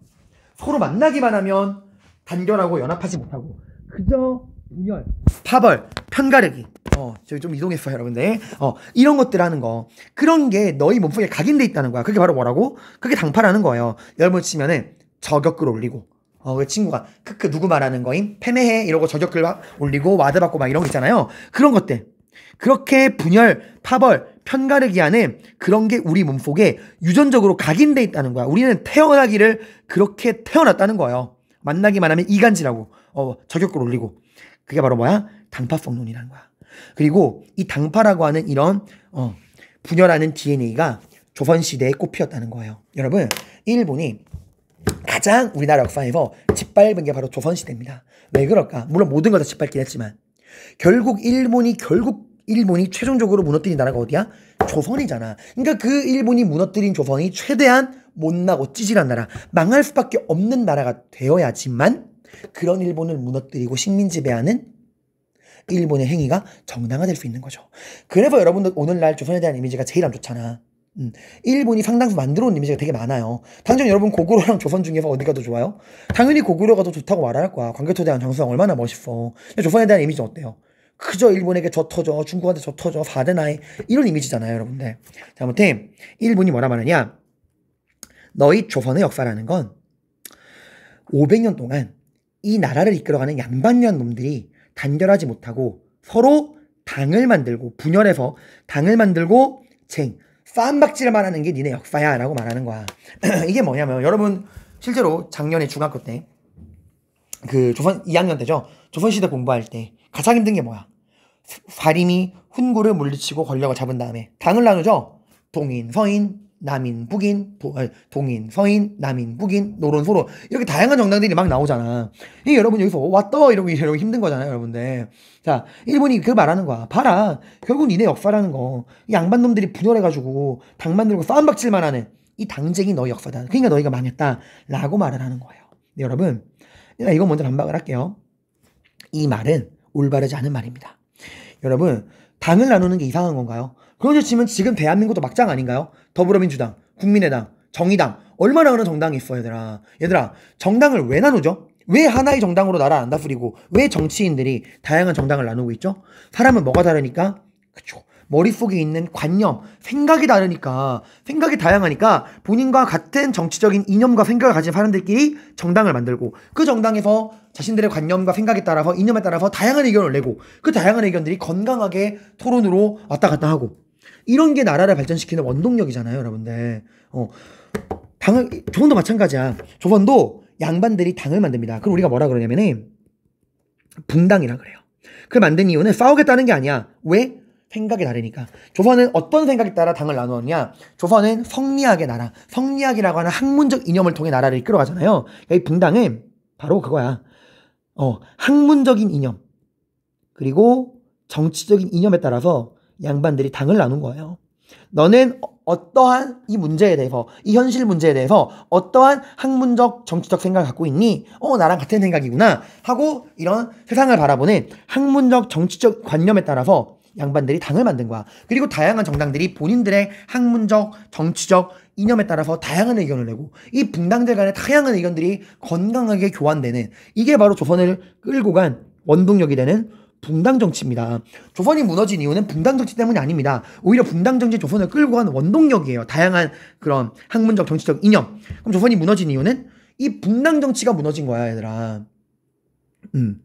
서로 만나기만 하면 단결하고 연합하지 못하고 그저 분열, 파벌, 편가르기 어, 저기 좀 이동했어요, 여러분들. 어, 이런 것들 하는 거. 그런 게 너희 몸속에 각인돼 있다는 거야. 그게 바로 뭐라고? 그게 당파라는 거예요. 열묻히면은 저격글 올리고, 어, 그 친구가 크크 누구 말하는 거임? 패매해 이러고 저격글 막 올리고 와드 받고 막 이런 거 있잖아요. 그런 것들. 그렇게 분열, 파벌, 편가르기 안에 그런 게 우리 몸속에 유전적으로 각인돼 있다는 거야. 우리는 태어나기를 그렇게 태어났다는 거예요. 만나기만 하면 이간질하고 어, 저격글 올리고 그게 바로 뭐야? 당파성론이라는 거야. 그리고 이 당파라고 하는 이런 어, 분열하는 DNA가 조선시대에 꽃피었다는 거예요. 여러분 일본이 가장 우리나라 역사에서 짓밟은 게 바로 조선시대입니다. 왜 그럴까? 물론 모든 걸 다 짓밟긴 했지만 결국 일본이 결국 일본이 최종적으로 무너뜨린 나라가 어디야? 조선이잖아. 그러니까 그 일본이 무너뜨린 조선이 최대한 못나고 찌질한 나라, 망할 수밖에 없는 나라가 되어야지만 그런 일본을 무너뜨리고 식민 지배하는 일본의 행위가 정당화될 수 있는 거죠. 그래서 여러분들 오늘날 조선에 대한 이미지가 제일 안 좋잖아. 음. 일본이 상당수 만들어 놓은 이미지가 되게 많아요. 당장 여러분 고구려랑 조선 중에서 어디가 더 좋아요? 당연히 고구려가 더 좋다고 말할 거야. 광개토대한 장수왕 얼마나 멋있어. 조선에 대한 이미지 어때요? 그저 일본에게 젖 터져, 중국한테 젖 터져, 4대 나이 이런 이미지잖아요, 여러분들. 자, 아무튼 일본이 뭐라 말하냐? 너희 조선의 역사라는 건 500년 동안 이 나라를 이끌어가는 양반년 놈들이 단결하지 못하고 서로 당을 만들고 분열해서 당을 만들고 쟁, 쌈박질말 하는 게 니네 역사야 라고 말하는 거야. 이게 뭐냐면 여러분 실제로 작년에 중학교 때 그 조선 2학년 때죠. 조선시대 공부할 때 가장 힘든 게 뭐야? 사림이 훈구를 물리치고 권력을 잡은 다음에 당을 나누죠. 동인, 서인, 남인, 북인, 도, 아니, 동인, 서인, 남인, 북인, 노론, 소로 이렇게 다양한 정당들이 막 나오잖아. 이 여러분 여기서 왔다 이러고 이러고 힘든 거잖아요, 여러분들. 자, 일본이 그 말하는 거야. 봐라, 결국 이네 역사라는 거 양반 놈들이 분열해가지고 당 만들고 싸움 박질만 하는 이 당쟁이 너희 역사다. 그러니까 너희가 망했다라고 말을 하는 거예요. 네, 여러분, 이거 먼저 반박을 할게요. 이 말은 올바르지 않은 말입니다. 여러분, 당을 나누는 게 이상한 건가요? 그러죠 치면 지금 대한민국도 막장 아닌가요? 더불어민주당, 국민의당, 정의당 얼마나 그런 정당이 있어 얘들아. 얘들아 정당을 왜 나누죠? 왜 하나의 정당으로 나라 안 다스리고 왜 정치인들이 다양한 정당을 나누고 있죠? 사람은 뭐가 다르니까? 그쵸. 머릿속에 있는 관념, 생각이 다르니까, 생각이 다양하니까 본인과 같은 정치적인 이념과 생각을 가진 사람들끼리 정당을 만들고 그 정당에서 자신들의 관념과 생각에 따라서 이념에 따라서 다양한 의견을 내고 그 다양한 의견들이 건강하게 토론으로 왔다 갔다 하고 이런 게 나라를 발전시키는 원동력이잖아요, 여러분들. 어. 당을 조선도 마찬가지야. 조선도 양반들이 당을 만듭니다. 그럼 우리가 뭐라 그러냐면은 붕당이라 그래요. 그 만든 이유는 싸우겠다는 게 아니야. 왜? 생각이 다르니까. 조선은 어떤 생각에 따라 당을 나누었냐? 조선은 성리학의 나라, 성리학이라고 하는 학문적 이념을 통해 나라를 이끌어가잖아요. 그러니까 이 붕당은 바로 그거야. 어, 학문적인 이념, 그리고 정치적인 이념에 따라서 양반들이 당을 나눈 거예요. 너는 어떠한 이 문제에 대해서, 이 현실 문제에 대해서 어떠한 학문적, 정치적 생각을 갖고 있니? 어, 나랑 같은 생각이구나. 하고 이런 세상을 바라보는 학문적, 정치적 관념에 따라서 양반들이 당을 만든 거야. 그리고 다양한 정당들이 본인들의 학문적, 정치적 이념에 따라서 다양한 의견을 내고 이 분당들 간의 다양한 의견들이 건강하게 교환되는 이게 바로 조선을 끌고 간 원동력이 되는 붕당 정치입니다. 조선이 무너진 이유는 붕당 정치 때문이 아닙니다. 오히려 붕당 정치 조선을 끌고 간 원동력이에요. 다양한 그런 학문적 정치적 이념. 그럼 조선이 무너진 이유는 이 붕당 정치가 무너진 거야, 얘들아. 음.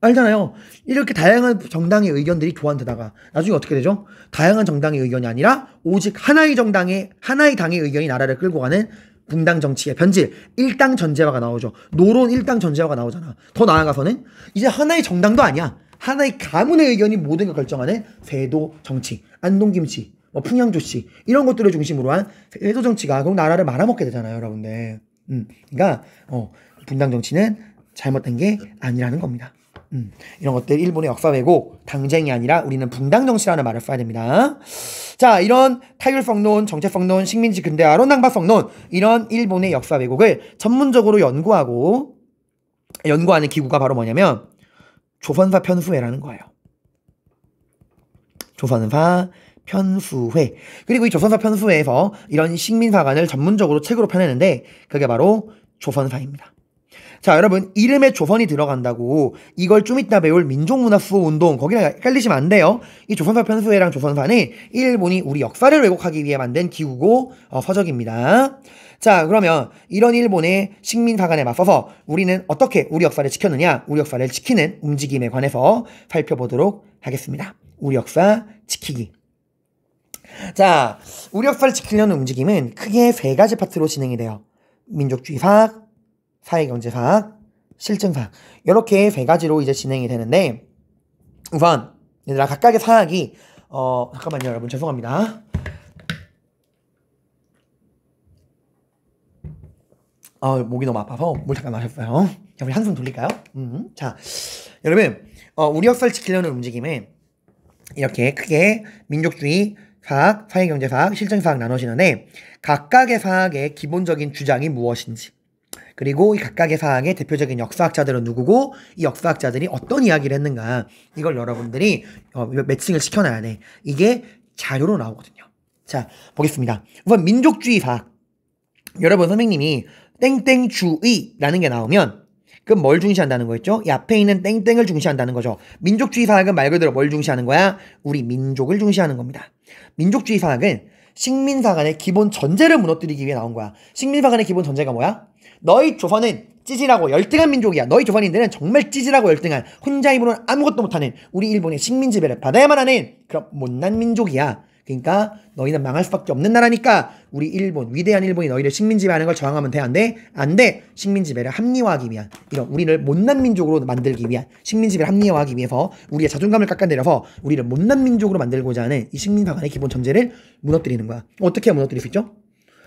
알잖아요. 이렇게 다양한 정당의 의견들이 교환되다가 나중에 어떻게 되죠? 다양한 정당의 의견이 아니라 오직 하나의 정당의 하나의 당의 의견이 나라를 끌고 가는 분당 정치의 변질, 일당 전제화가 나오죠. 노론 일당 전제화가 나오잖아. 더 나아가서는 이제 하나의 정당도 아니야. 하나의 가문의 의견이 모든 걸 결정하는 세도 정치, 안동김씨, 뭐 풍양조씨 이런 것들을 중심으로 한 세도 정치가 결국 나라를 말아먹게 되잖아요, 여러분들. 음, 그러니까 어, 분당 정치는 잘못된 게 아니라는 겁니다. 음, 이런 것들 일본의 역사 왜곡, 당쟁이 아니라 우리는 분당 정치라는 말을 써야 됩니다. 자, 이런 타율성론, 정체성론, 식민지 근대화론, 낭바성론 이런 일본의 역사 왜곡을 전문적으로 연구하고 연구하는 기구가 바로 뭐냐면 조선사 편수회라는 거예요. 조선사 편수회 그리고 이 조선사 편수회에서 이런 식민사관을 전문적으로 책으로 펴내는데 그게 바로 조선사입니다. 자, 여러분, 이름에 조선이 들어간다고 이걸 좀 이따 배울 민족문화수호 운동, 거기에 헷갈리시면 안 돼요. 이 조선사 편수회랑 조선사는 일본이 우리 역사를 왜곡하기 위해 만든 기구고, 어, 서적입니다. 자, 그러면 이런 일본의 식민 사관에 맞서서 우리는 어떻게 우리 역사를 지켰느냐, 우리 역사를 지키는 움직임에 관해서 살펴보도록 하겠습니다. 우리 역사 지키기. 자, 우리 역사를 지키려는 움직임은 크게 세 가지 파트로 진행이 돼요. 민족주의 사학, 사회경제 사학, 실증 사학. 이렇게 세 가지로 이제 진행이 되는데 우선 얘들아 각각의 사학이 어 잠깐만요 여러분 죄송합니다. 어, 목이 너무 아파서 물 잠깐 마셨어요. 자, 우리 한숨 돌릴까요? 음. 자, 여러분, 어, 우리 역사를 지키려는 움직임에 이렇게 크게 민족주의, 사학, 사회경제사학, 실정사학 나눠지는데 각각의 사학의 기본적인 주장이 무엇인지 그리고 이 각각의 사학의 대표적인 역사학자들은 누구고 이 역사학자들이 어떤 이야기를 했는가 이걸 여러분들이 어, 매칭을 시켜놔야 돼 이게 자료로 나오거든요 자 보겠습니다 우선 민족주의 사학 여러분 선생님이 땡땡 주의라는 게 나오면 그럼 뭘 중시한다는 거였죠? 이 앞에 있는 땡땡을 중시한다는 거죠. 민족주의 사학은 말 그대로 뭘 중시하는 거야? 우리 민족을 중시하는 겁니다. 민족주의 사학은 식민사관의 기본 전제를 무너뜨리기 위해 나온 거야. 식민사관의 기본 전제가 뭐야? 너희 조선은 찌질하고 열등한 민족이야. 너희 조선인들은 정말 찌질하고 열등한 혼자 입으로는 아무것도 못하는 우리 일본의 식민 지배를 받아야만 하는 그런 못난 민족이야. 그러니까 너희는 망할 수밖에 없는 나라니까 우리 일본 위대한 일본이 너희를 식민지배하는 걸 저항하면 돼안 돼? 안 돼. 식민지배를 합리화하기 위한 이런 우리를 못난 민족으로 만들기 위한 식민지배를 합리화하기 위해서 우리의 자존감을 깎아내려서 우리를 못난 민족으로 만들고자 하는 이 식민사관의 기본 전제를 무너뜨리는 거야. 어떻게 무너뜨릴 수 있죠?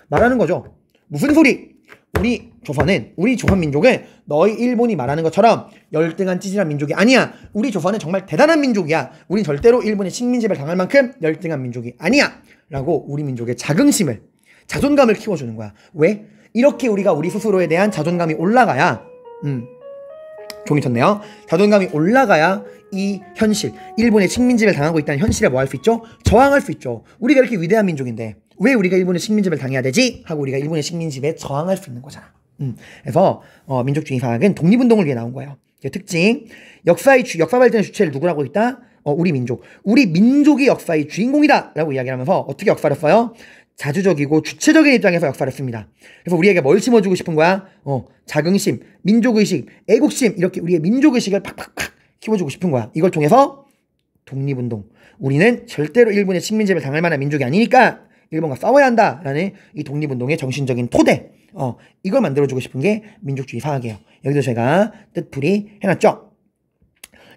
말하는 거죠. 무슨 소리? 우리 조선은 우리 조선 민족은 너희 일본이 말하는 것처럼 열등한 찌질한 민족이 아니야. 우리 조선은 정말 대단한 민족이야. 우린 절대로 일본의 식민지배를 당할 만큼 열등한 민족이 아니야. 라고 우리 민족의 자긍심을 자존감을 키워주는 거야. 왜? 이렇게 우리가 우리 스스로에 대한 자존감이 올라가야 음 종이 쳤네요. 자존감이 올라가야 이 현실, 일본의 식민지배를 당하고 있다는 현실에 뭐 할 수 있죠? 저항할 수 있죠. 우리가 이렇게 위대한 민족인데 왜 우리가 일본의 식민지배를 당해야 되지? 하고 우리가 일본의 식민지배에 저항할 수 있는 거잖아. 음. 그래서 어, 민족주의 사학은 독립운동을 위해 나온 거예요. 특징 역사의 주, 역사 발전의 주체를 누구라고 했다 어, 우리 민족. 우리 민족이 역사의 주인공이다라고 이야기를 하면서 어떻게 역사를 써요? 자주적이고 주체적인 입장에서 역사를 씁니다. 그래서 우리에게 뭘 심어주고 싶은 거야? 어, 자긍심, 민족의식, 애국심 이렇게 우리의 민족의식을 팍팍팍 키워주고 싶은 거야. 이걸 통해서 독립운동. 우리는 절대로 일본의 식민지배를 당할 만한 민족이 아니니까 일본과 싸워야 한다라는 이 독립운동의 정신적인 토대 어 이걸 만들어주고 싶은 게 민족주의 사학이에요. 여기도 제가 뜻풀이 해놨죠.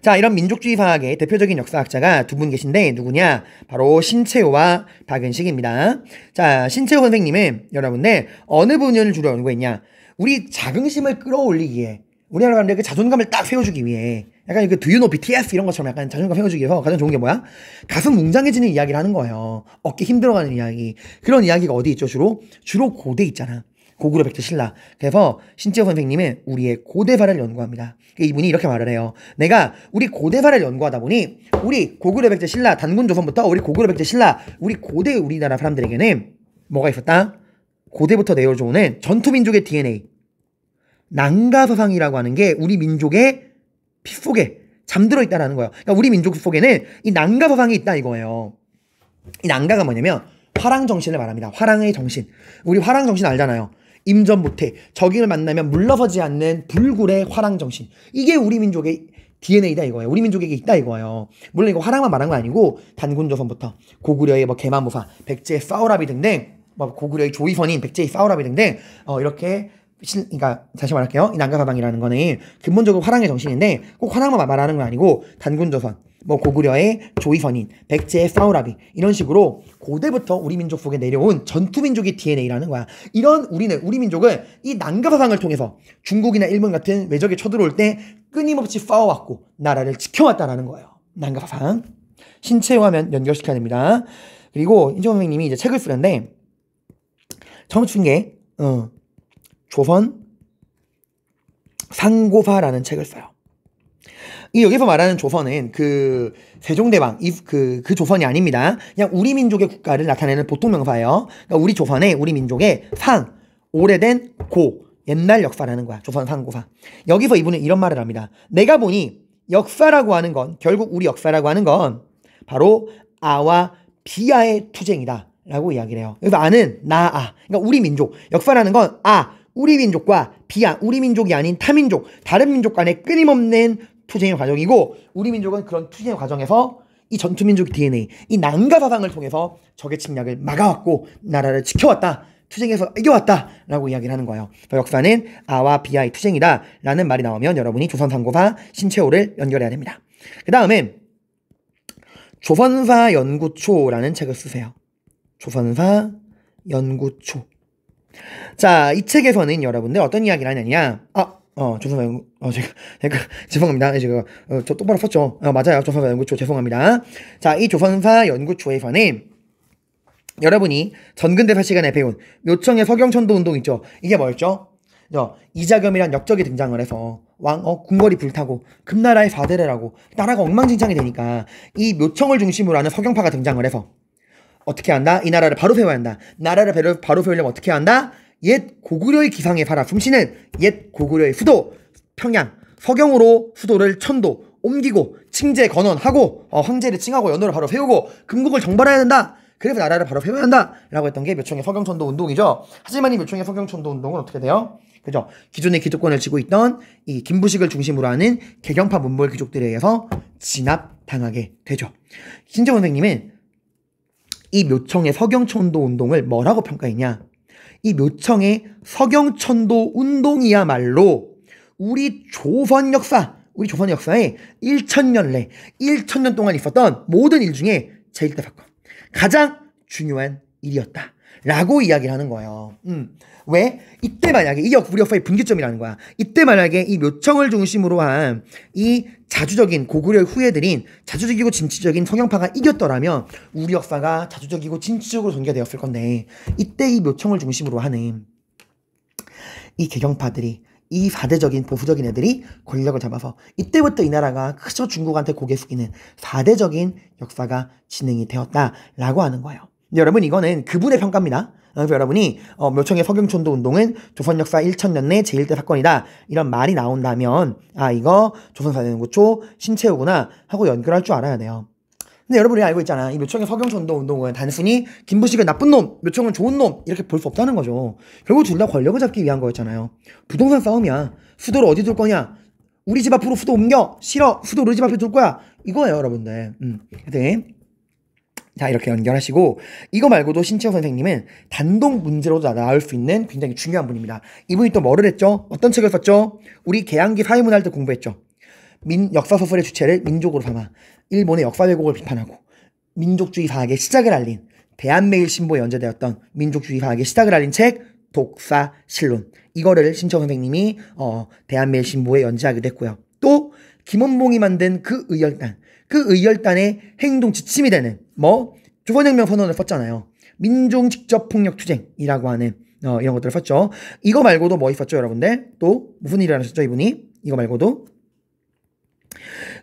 자, 이런 민족주의 사학의 대표적인 역사학자가 두 분 계신데 누구냐? 바로 신채호와 박은식입니다. 자, 신채호 선생님은 여러분들 어느 분야를 주로 연구했냐? 우리 자긍심을 끌어올리기에 우리나라 사람들에 그 자존감을 딱 세워주기 위해 약간 그 d 노 you know BTS 이런 것처럼 약간 자존감 세워주기 위해서 가장 좋은 게 뭐야? 가슴 웅장해지는 이야기를 하는 거예요. 어깨 힘들어가는 이야기. 그런 이야기가 어디 있죠? 주로 주로 고대 있잖아. 고구려 백제 신라. 그래서 신지호 선생님의 우리의 고대사를 연구합니다. 이분이 이렇게 말을 해요. 내가 우리 고대사를 연구하다 보니 우리 고구려 백제 신라 단군 조선부터 우리 고구려 백제 신라 우리 고대 우리나라 사람들에게는 뭐가 있었다? 고대부터 내어져오는 전투민족의 DNA 난가 서상이라고 하는 게 우리 민족의 피 속에 잠들어 있다라는 거예요. 그러니까 우리 민족 속에는 이 난가 서상이 있다 이거예요. 이 난가가 뭐냐면 화랑 정신을 말합니다. 화랑의 정신. 우리 화랑 정신 알잖아요. 임전 못해 적임을 만나면 물러서지 않는 불굴의 화랑 정신. 이게 우리 민족의 DNA다 이거예요. 우리 민족에게 있다 이거예요. 물론 이거 화랑만 말한 거 아니고 단군조선부터 고구려의 뭐 개만무사, 백제의 싸우라비 등등 뭐 고구려의 조이선인 백제의 싸우라비 등등 어, 이렇게 신, 그러니까 다시 말할게요. 이 난가사당이라는 거는 근본적으로 화랑의 정신인데 꼭 화랑만 말하는 건 아니고 단군조선, 뭐 고구려의 조이선인, 백제의 사우라비 이런 식으로 고대부터 우리 민족 속에 내려온 전투민족의 DNA라는 거야. 이런 우리는 우리 민족은 이 난가사상을 통해서 중국이나 일본 같은 외적이 쳐들어올 때 끊임없이 싸워왔고 나라를 지켜왔다라는 거예요. 난가사상 신체화면 연결시켜야 됩니다. 그리고 인정 선생님이 이제 책을 쓰는데 처음 쓴게 어, 조선 상고사라는 책을 써요. 이 여기서 말하는 조선은 그 세종대왕 그그 그 조선이 아닙니다. 그냥 우리 민족의 국가를 나타내는 보통 명사예요. 그러니까 우리 조선의 우리 민족의 상 오래된 고 옛날 역사라는 거야. 조선 상고사. 여기서 이분은 이런 말을 합니다. 내가 보니 역사라고 하는 건 결국 우리 역사라고 하는 건 바로 아와 비아의 투쟁이다. 라고 이야기를 해요. 여기서 아는 나아. 그러니까 우리 민족. 역사라는 건 아, 우리 민족과 비아 우리 민족이 아닌 타민족 다른 민족 간의 끊임없는 투쟁의 과정이고 우리 민족은 그런 투쟁의 과정에서 이 전투민족 DNA 이 난가 사상을 통해서 적의 침략을 막아왔고 나라를 지켜왔다. 투쟁에서 이겨왔다라고 이야기를 하는 거예요. 역사는 아와 비아의 투쟁이다라는 말이 나오면 여러분이 조선상고사 신채호를 연결해야 됩니다. 그 다음에 조선사 연구초라는 책을 쓰세요. 조선사 연구초. 자, 이 책에서는 여러분들 어떤 이야기를 하느냐. 아, 어, 조선사 어, 제가, 제가, 죄송합니다. 예, 제가, 어, 저 똑바로 썼죠. 어, 아, 맞아요. 조선사 연구초, 죄송합니다. 자, 이 조선사 연구초에서는 여러분이 전근대사 시간에 배운 요청의 서경천도 운동 있죠. 이게 뭐였죠? 저, 이자겸이란 역적이 등장을 해서 왕, 어, 궁궐이 불타고 금나라의 사대를 하고 나라가 엉망진창이 되니까 이 묘청을 중심으로 하는 서경파가 등장을 해서 어떻게 한다? 이 나라를 바로 세워야 한다. 나라를 바로, 바 세우려면 어떻게 한다? 옛 고구려의 기상에 살아 숨쉬는 옛 고구려의 수도 평양 서경으로 수도를 천도 옮기고 칭제 건원하고 어, 황제를 칭하고 연호를 바로 세우고 금국을 정벌해야 된다. 그래서 나라를 바로 세워야 한다라고 했던 게묘총의 서경천도 운동이죠. 하지만 이묘총의 서경천도 운동은 어떻게 돼요? 그죠? 기존의 기득권을 지고 있던 이 김부식을 중심으로 하는 개경파 문벌 귀족들에 의해서 진압당하게 되죠. 신재 선생님은 이 묘청의 서경천도 운동을 뭐라고 평가했냐? 이 묘청의 서경천도 운동이야말로 우리 조선 역사, 우리 조선 역사에 1 0 0 0년 내, 1 0 0 0년 동안 있었던 모든 일 중에 제일대 사건. 가장 중요한 일이었다. 라고 이야기를 하는 거예요. 음. 왜? 이때 만약에 이 역, 우리 역파의 분기점이라는 거야. 이때 만약에 이 묘청을 중심으로 한 이 자주적인 고구려 후예들인 자주적이고 진취적인 성형파가 이겼더라면 우리 역사가 자주적이고 진취적으로 전개되었을 건데 이때 이 묘청을 중심으로 하는 이 개경파들이 이 사대적인 보수적인 애들이 권력을 잡아서 이때부터 이 나라가 그저 중국한테 고개 숙이는 사대적인 역사가 진행이 되었다라고 하는 거예요. 여러분 이거는 그분의 평가입니다. 어, 여러분이 어, 묘청의 서경촌도 운동은 조선 역사 1천년 내 제1대 사건이다 이런 말이 나온다면 아 이거 조선 사대 연구초 신채우구나 하고 연결할 줄 알아야 돼요. 근데 여러분이 알고 있잖아. 이 묘청의 서경촌도 운동은 단순히 김부식은 나쁜 놈, 묘청은 좋은 놈 이렇게 볼 수 없다는 거죠. 결국 둘 다 권력을 잡기 위한 거였잖아요. 부동산 싸움이야. 수도를 어디 둘 거냐? 우리 집 앞으로 수도 옮겨. 싫어. 수도 우리 집 앞에 둘 거야. 이거예요, 여러분들. 음. 하 자, 이렇게 연결하시고, 이거 말고도 신채호 선생님은 단독 문제로도 나올 수 있는 굉장히 중요한 분입니다. 이분이 또 뭐를 했죠? 어떤 책을 썼죠? 우리 개항기 사회문화 할때 공부했죠. 민, 역사소설의 주체를 민족으로 삼아, 일본의 역사 왜곡을 비판하고, 민족주의 사학의 시작을 알린, 대한매일신보에 연재되었던 민족주의 사학의 시작을 알린 책, 독사 실론. 이거를 신채호 선생님이, 어, 대한매일신보에 연재하게 됐고요. 또, 김원봉이 만든 그 의열단, 그 의열단의 행동 지침이 되는 뭐 조선혁명 선언을 썼잖아요. 민중 직접 폭력 투쟁이라고 하는 어, 이런 것들을 썼죠. 이거 말고도 뭐 있었죠, 여러분들? 또 무슨 일을 하셨죠, 이분이? 이거 말고도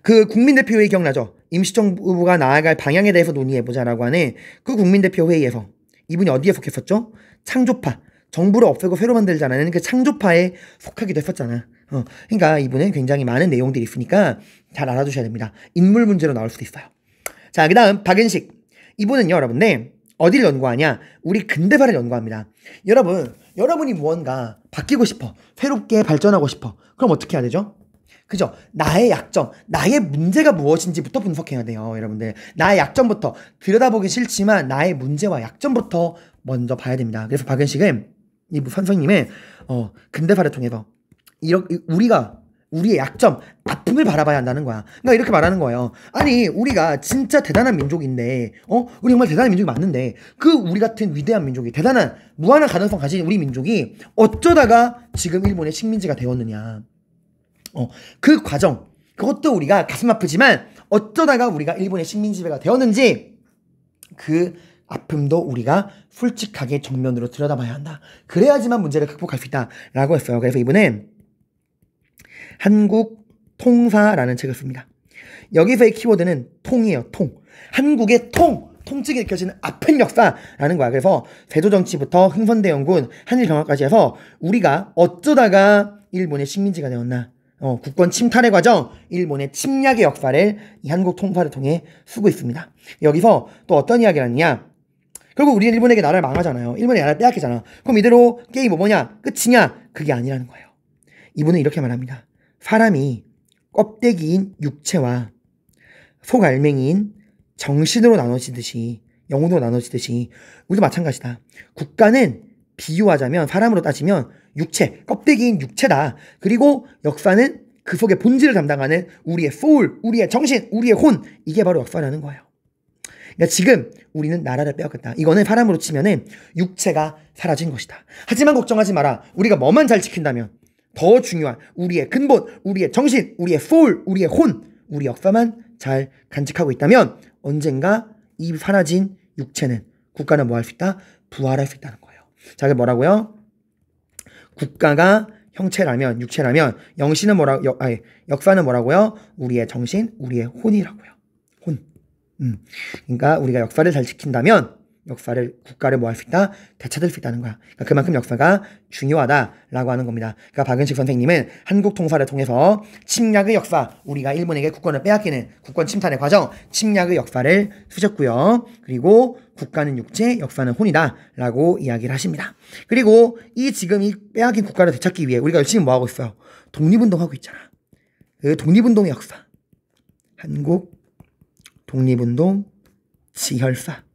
그 국민대표회의 기억나죠? 임시정부가 나아갈 방향에 대해서 논의해보자라고 하는 그 국민대표회의에서 이분이 어디에 속했었죠? 창조파. 정부를 없애고 새로 만들자는 라그 창조파에 속하기도 했었잖아. 어, 그러니까 이분은 굉장히 많은 내용들이 있으니까 잘 알아두셔야 됩니다. 인물 문제로 나올 수도 있어요. 자, 그 다음 박은식. 이분은요, 여러분들. 어디를 연구하냐? 우리 근대사를 연구합니다. 여러분, 여러분이 무언가 바뀌고 싶어. 새롭게 발전하고 싶어. 그럼 어떻게 해야 되죠? 그죠? 나의 약점, 나의 문제가 무엇인지부터 분석해야 돼요, 여러분들. 나의 약점부터 들여다보기 싫지만 나의 문제와 약점부터 먼저 봐야 됩니다. 그래서 박은식은 이 선생님의 어, 근대사를 통해서 이렇게 우리가 우리의 약점, 아픔을 바라봐야 한다는 거야. 그러니까 이렇게 말하는 거예요. 아니, 우리가 진짜 대단한 민족인데, 어? 우리 정말 대단한 민족이 맞는데, 그 우리 같은 위대한 민족이, 대단한, 무한한 가능성 가진 우리 민족이 어쩌다가 지금 일본의 식민지가 되었느냐. 어, 그 과정, 그것도 우리가 가슴 아프지만, 어쩌다가 우리가 일본의 식민지배가 되었는지, 그 아픔도 우리가 솔직하게 정면으로 들여다봐야 한다. 그래야지만 문제를 극복할 수 있다. 라고 했어요. 그래서 이분은, 한국 통사라는 책을 씁니다. 여기서의 키워드는 통이에요. 통. 한국의 통. 통증이 느껴지는 아픈 역사라는 거야. 그래서 제조정치부터 흥선대원군, 한일경합까지 해서 우리가 어쩌다가 일본의 식민지가 되었나. 어, 국권 침탈의 과정, 일본의 침략의 역사를 이 한국 통사를 통해 쓰고 있습니다. 여기서 또 어떤 이야기를 하느냐. 결국 우리는 일본에게 나라를 망하잖아요. 일본의 나라를 빼앗기잖아. 그럼 이대로 게임 뭐 뭐냐? 끝이냐? 그게 아니라는 거예요. 이분은 이렇게 말합니다. 사람이 껍데기인 육체와 속알맹이인 정신으로 나눠지듯이 영혼으로 나눠지듯이 우리도 마찬가지다. 국가는 비유하자면 사람으로 따지면 육체, 껍데기인 육체다. 그리고 역사는 그 속의 본질을 담당하는 우리의 소울, 우리의 정신, 우리의 혼 이게 바로 역사라는 거예요. 그러니까 지금 우리는 나라를 빼앗겼다. 이거는 사람으로 치면은 육체가 사라진 것이다. 하지만 걱정하지 마라. 우리가 뭐만 잘 지킨다면 더 중요한 우리의 근본, 우리의 정신, 우리의 소울, 우리의 혼, 우리 역사만 잘 간직하고 있다면 언젠가 이 사라진 육체는 국가는 뭐 할 수 있다? 부활할 수 있다는 거예요. 자, 그게 뭐라고요? 국가가 형체라면, 육체라면, 영신은 뭐라, 역, 아니, 역사는 뭐라고요? 우리의 정신, 우리의 혼이라고요. 혼. 음. 그러니까 우리가 역사를 잘 지킨다면 역사를 국가를 뭐 할 수 있다 대찾을수 있다는 거야. 그러니까 그만큼 역사가 중요하다라고 하는 겁니다. 그러니까 박은식 선생님은 한국 통사를 통해서 침략의 역사, 우리가 일본에게 국권을 빼앗기는 국권 침탈의 과정, 침략의 역사를 쓰셨고요. 그리고 국가는 육체, 역사는 혼이다라고 이야기를 하십니다. 그리고 이 지금 이 빼앗긴 국가를 되찾기 위해 우리가 열심히 뭐 하고 있어요? 독립운동 하고 있잖아. 그 독립운동의 역사, 한국 독립운동 지혈사.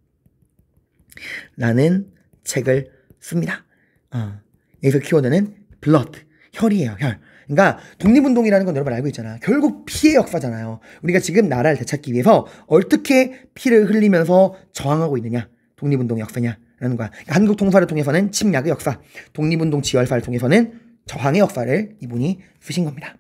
라는 책을 씁니다. 어, 여기서 키워드는 blood, 혈이에요, 혈. 그러니까 독립운동이라는 건 여러분 알고 있잖아. 결국 피의 역사잖아요. 우리가 지금 나라를 되찾기 위해서 어떻게 피를 흘리면서 저항하고 있느냐. 독립운동 역사냐. 라는 거야. 그러니까 한국 통사를 통해서는 침략의 역사, 독립운동 지열사를 통해서는 저항의 역사를 이분이 쓰신 겁니다.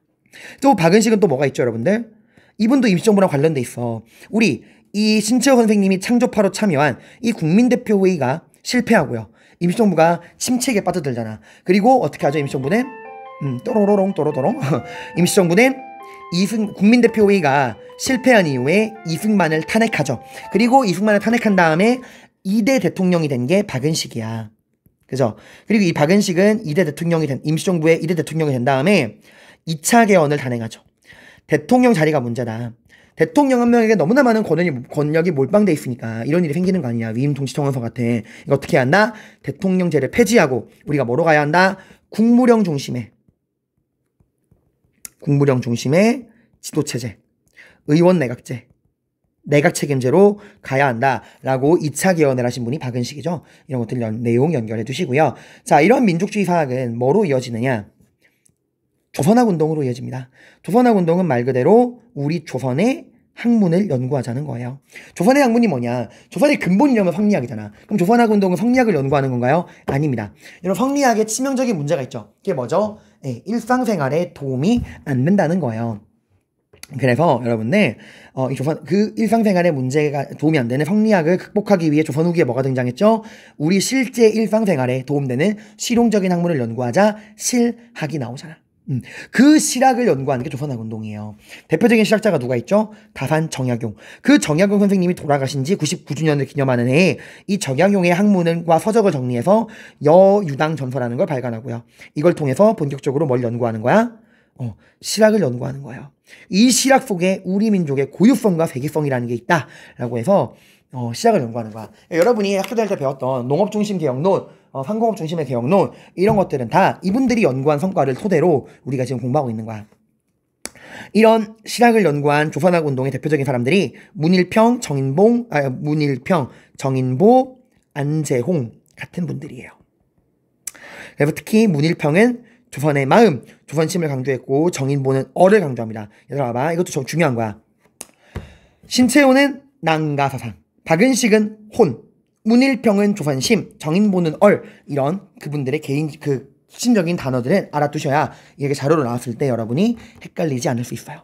또 박은식은 또 뭐가 있죠, 여러분들? 이분도 임시정부랑 관련돼 있어. 우리 이 신채호 선생님이 창조파로 참여한 이 국민대표 회의가 실패하고요. 임시정부가 침체에 빠져들잖아. 그리고 어떻게 하죠? 임시정부는 음, 또로로롱 또로도롱 임시정부는 이승 국민대표 회의가 실패한 이후에 이승만을 탄핵하죠. 그리고 이승만을 탄핵한 다음에 2대 대통령이 된 게 박은식이야. 그죠? 그리고 이 박은식은 2대 대통령이 된 임시정부의 2대 대통령이 된 다음에 2차 개헌을 단행하죠. 대통령 자리가 문제다. 대통령 한 명에게 너무나 많은 권한이, 권력이 몰빵돼 있으니까 이런 일이 생기는 거 아니냐. 위임 동치 청원서 같아. 이거 어떻게 해야 한다? 대통령제를 폐지하고 우리가 뭐로 가야 한다? 국무령 중심의 국무령 중심의 지도체제, 의원 내각제, 내각 책임제로 가야 한다라고 2차 개헌을 하신 분이 박은식이죠. 이런 것들 연, 내용 연결해 두시고요. 자, 이런 민족주의 사학은 뭐로 이어지느냐? 조선학 운동으로 이어집니다. 조선학 운동은 말 그대로 우리 조선의 학문을 연구하자는 거예요. 조선의 학문이 뭐냐? 조선의 근본 이념은 성리학이잖아. 그럼 조선학 운동은 성리학을 연구하는 건가요? 아닙니다. 이런 성리학의 치명적인 문제가 있죠. 그게 뭐죠? 네, 일상생활에 도움이 안 된다는 거예요. 그래서 여러분들 어, 이 조선 그 일상생활의 문제가 도움이 안 되는 성리학을 극복하기 위해 조선 후기에 뭐가 등장했죠? 우리 실제 일상생활에 도움되는 실용적인 학문을 연구하자 실학이 나오잖아. 음, 그 실학을 연구하는 게 조선학 운동이에요. 대표적인 실학자가 누가 있죠? 다산 정약용. 그 정약용 선생님이 돌아가신 지 99주년을 기념하는 해에 이 정약용의 학문과 서적을 정리해서 여유당 전서라는 걸 발간하고요. 이걸 통해서 본격적으로 뭘 연구하는 거야? 어, 실학을 연구하는 거예요. 이 실학 속에 우리 민족의 고유성과 세계성이라는 게 있다라고 해서 어, 시작을 연구하는 거야. 예, 여러분이 학교 다닐 때 배웠던 농업 중심 개혁론 어, 상공업 중심의 개혁론 이런 것들은 다 이분들이 연구한 성과를 토대로 우리가 지금 공부하고 있는 거야. 이런 실학을 연구한 조선학 운동의 대표적인 사람들이 문일평, 정인봉, 아, 문일평, 정인보, 안재홍 같은 분들이에요. 그래서 특히 문일평은 조선의 마음, 조선심을 강조했고 정인보는 어를 강조합니다. 얘들아 봐 이것도 좀 중요한 거야. 신채호는 난가사상, 박은식은 혼, 문일평은 조선심, 정인보는 얼 이런 그분들의 개인 그 핵심적인 단어들은 알아두셔야 이게 자료로 나왔을 때 여러분이 헷갈리지 않을 수 있어요.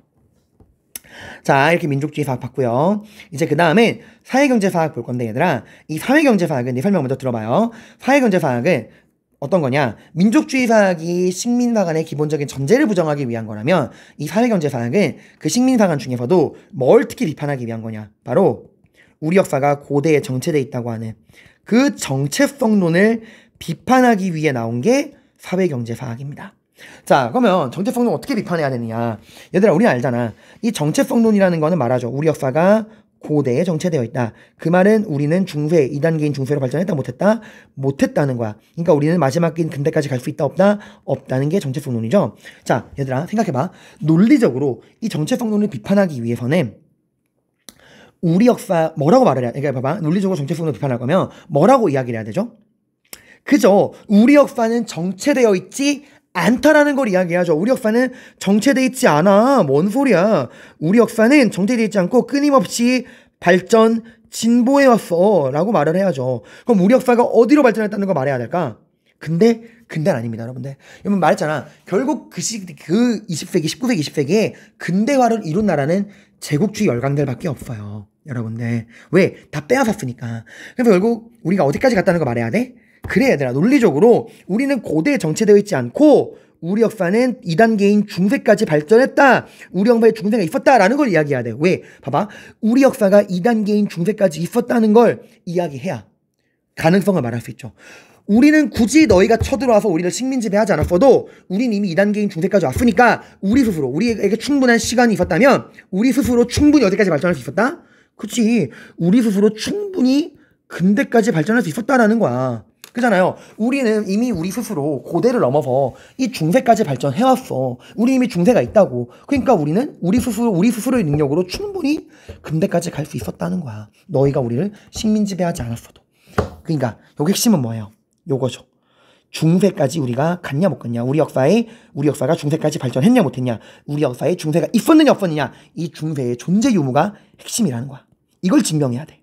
자 이렇게 민족주의 사학 봤고요. 이제 그 다음에 사회경제 사학 볼 건데 얘들아 이 사회경제 사학은 네 설명 먼저 들어봐요. 사회경제 사학은 어떤 거냐 민족주의 사학이 식민사 관의 기본적인 전제를 부정하기 위한 거라면 이 사회경제 사학은 그 식민사 관 중에서도 뭘 특히 비판하기 위한 거냐 바로 우리 역사가 고대에 정체돼 있다고 하는 그 정체성론을 비판하기 위해 나온 게 사회경제사학입니다. 자, 그러면 정체성론 어떻게 비판해야 되느냐. 얘들아, 우리 알잖아. 이 정체성론이라는 거는 말하죠. 우리 역사가 고대에 정체되어 있다. 그 말은 우리는 중세, 2단계인 중세로 발전했다 못했다? 못했다는 거야. 그러니까 우리는 마지막인 근대까지 갈 수 있다 없다? 없다는 게 정체성론이죠. 자, 얘들아 생각해봐. 논리적으로 이 정체성론을 비판하기 위해서는 우리 역사 뭐라고 말을 해야 그러니까 봐봐 논리적으로 정체성을 비판할 거면 뭐라고 이야기를 해야 되죠? 그죠 우리 역사는 정체되어 있지 않다라는 걸 이야기하죠. 우리 역사는 정체되어 있지 않아. 뭔 소리야. 우리 역사는 정체되어 있지 않고 끊임없이 발전, 진보해 왔어. 라고 말을 해야죠. 그럼 우리 역사가 어디로 발전했다는 걸 말해야 될까? 근데, 근대는 아닙니다, 여러분들. 여러분 말했잖아. 결국 그 시, 그 20세기, 19세기, 20세기에 근대화를 이룬 나라는 제국주의 열강들밖에 없어요. 여러분들. 왜? 다 빼앗았으니까. 그래서 결국 우리가 어디까지 갔다는 거 말해야 돼? 그래, 얘들아. 논리적으로 우리는 고대에 정체되어 있지 않고 우리 역사는 2단계인 중세까지 발전했다. 우리 역사에 중세가 있었다라는 걸 이야기해야 돼. 왜? 봐봐. 우리 역사가 2단계인 중세까지 있었다는 걸 이야기해야 가능성을 말할 수 있죠. 우리는 굳이 너희가 쳐들어와서 우리를 식민 지배하지 않았어도 우린 이미 2단계인 중세까지 왔으니까 우리 스스로 우리에게 충분한 시간이 있었다면 우리 스스로 충분히 어디까지 발전할 수 있었다? 그치 우리 스스로 충분히 근대까지 발전할 수 있었다라는 거야 그잖아요. 우리는 이미 우리 스스로 고대를 넘어서 이 중세까지 발전해왔어. 우리 이미 중세가 있다고. 그러니까 우리는 우리 스스로, 우리 스스로의 능력으로 충분히 근대까지 갈 수 있었다는 거야. 너희가 우리를 식민지배하지 않았어도. 그러니까 여기 핵심은 뭐예요? 요거죠. 중세까지 우리가 갔냐 못 갔냐 우리 역사에 우리 역사가 중세까지 발전했냐 못했냐 우리 역사에 중세가 있었느냐 없었느냐 이 중세의 존재 유무가 핵심이라는 거야 이걸 증명해야 돼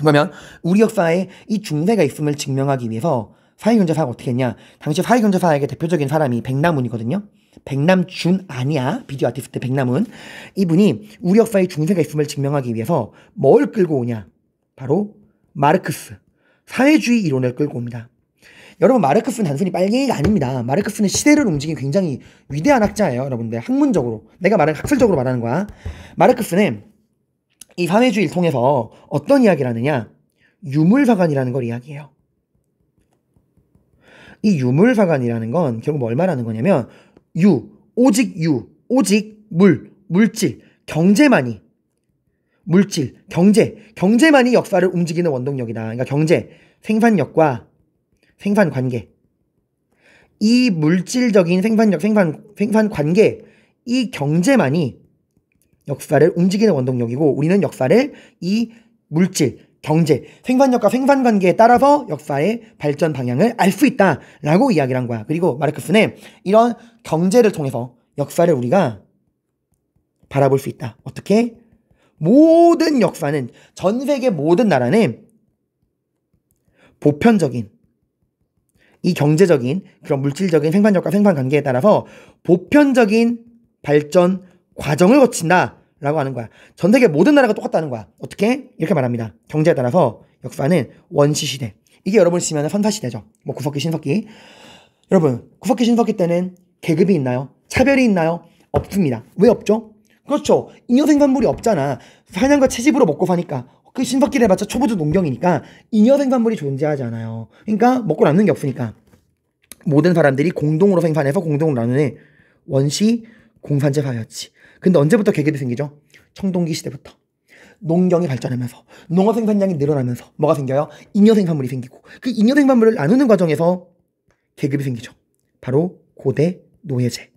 그러면 우리 역사에 이 중세가 있음을 증명하기 위해서 사회경제사가 어떻게 했냐 당시 사회경제사의 대표적인 사람이 백남훈이거든요 백남준 아니야 비디오 아티스트 백남훈 이분이 우리 역사에 중세가 있음을 증명하기 위해서 뭘 끌고 오냐 바로 마르크스 사회주의 이론을 끌고 옵니다. 여러분 마르크스는 단순히 빨갱이가 아닙니다. 마르크스는 시대를 움직인 굉장히 위대한 학자예요. 여러분들 학문적으로 내가 말하는 학술적으로 말하는 거야. 마르크스는 이 사회주의를 통해서 어떤 이야기를 하느냐 유물사관이라는 걸 이야기해요. 이 유물사관이라는 건 결국 뭘 뭐 말하는 거냐면 유, 오직 유, 오직 물, 물질, 경제만이 물질, 경제, 경제만이 역사를 움직이는 원동력이다. 그러니까 경제, 생산력과 생산 관계. 이 물질적인 생산력, 생산, 생산 관계, 이 경제만이 역사를 움직이는 원동력이고 우리는 역사를 이 물질, 경제, 생산력과 생산 관계에 따라서 역사의 발전 방향을 알 수 있다라고 이야기를 한 거야. 그리고 마르크스는 이런 경제를 통해서 역사를 우리가 바라볼 수 있다. 어떻게? 모든 역사는 전 세계 모든 나라는 보편적인 이 경제적인 그런 물질적인 생산력과 생산 관계에 따라서 보편적인 발전 과정을 거친다라고 하는 거야. 전 세계 모든 나라가 똑같다는 거야. 어떻게? 이렇게 말합니다. 경제에 따라서 역사는 원시 시대. 이게 여러분 치면 선사 시대죠. 뭐 구석기 신석기. 여러분 구석기 신석기 때는 계급이 있나요? 차별이 있나요? 없습니다. 왜 없죠? 그렇죠. 잉여생산물이 없잖아. 사냥과 채집으로 먹고 사니까. 그 신석기를 맞춰 초보자 농경이니까 잉여생산물이 존재하지 않아요. 그러니까 먹고 남는 게 없으니까. 모든 사람들이 공동으로 생산해서 공동으로 나누는 원시 공산제 사회였지. 근데 언제부터 계급이 생기죠? 청동기 시대부터. 농경이 발전하면서 농업 생산량이 늘어나면서 뭐가 생겨요? 잉여생산물이 생기고 그 잉여생산물을 나누는 과정에서 계급이 생기죠. 바로 고대 노예제.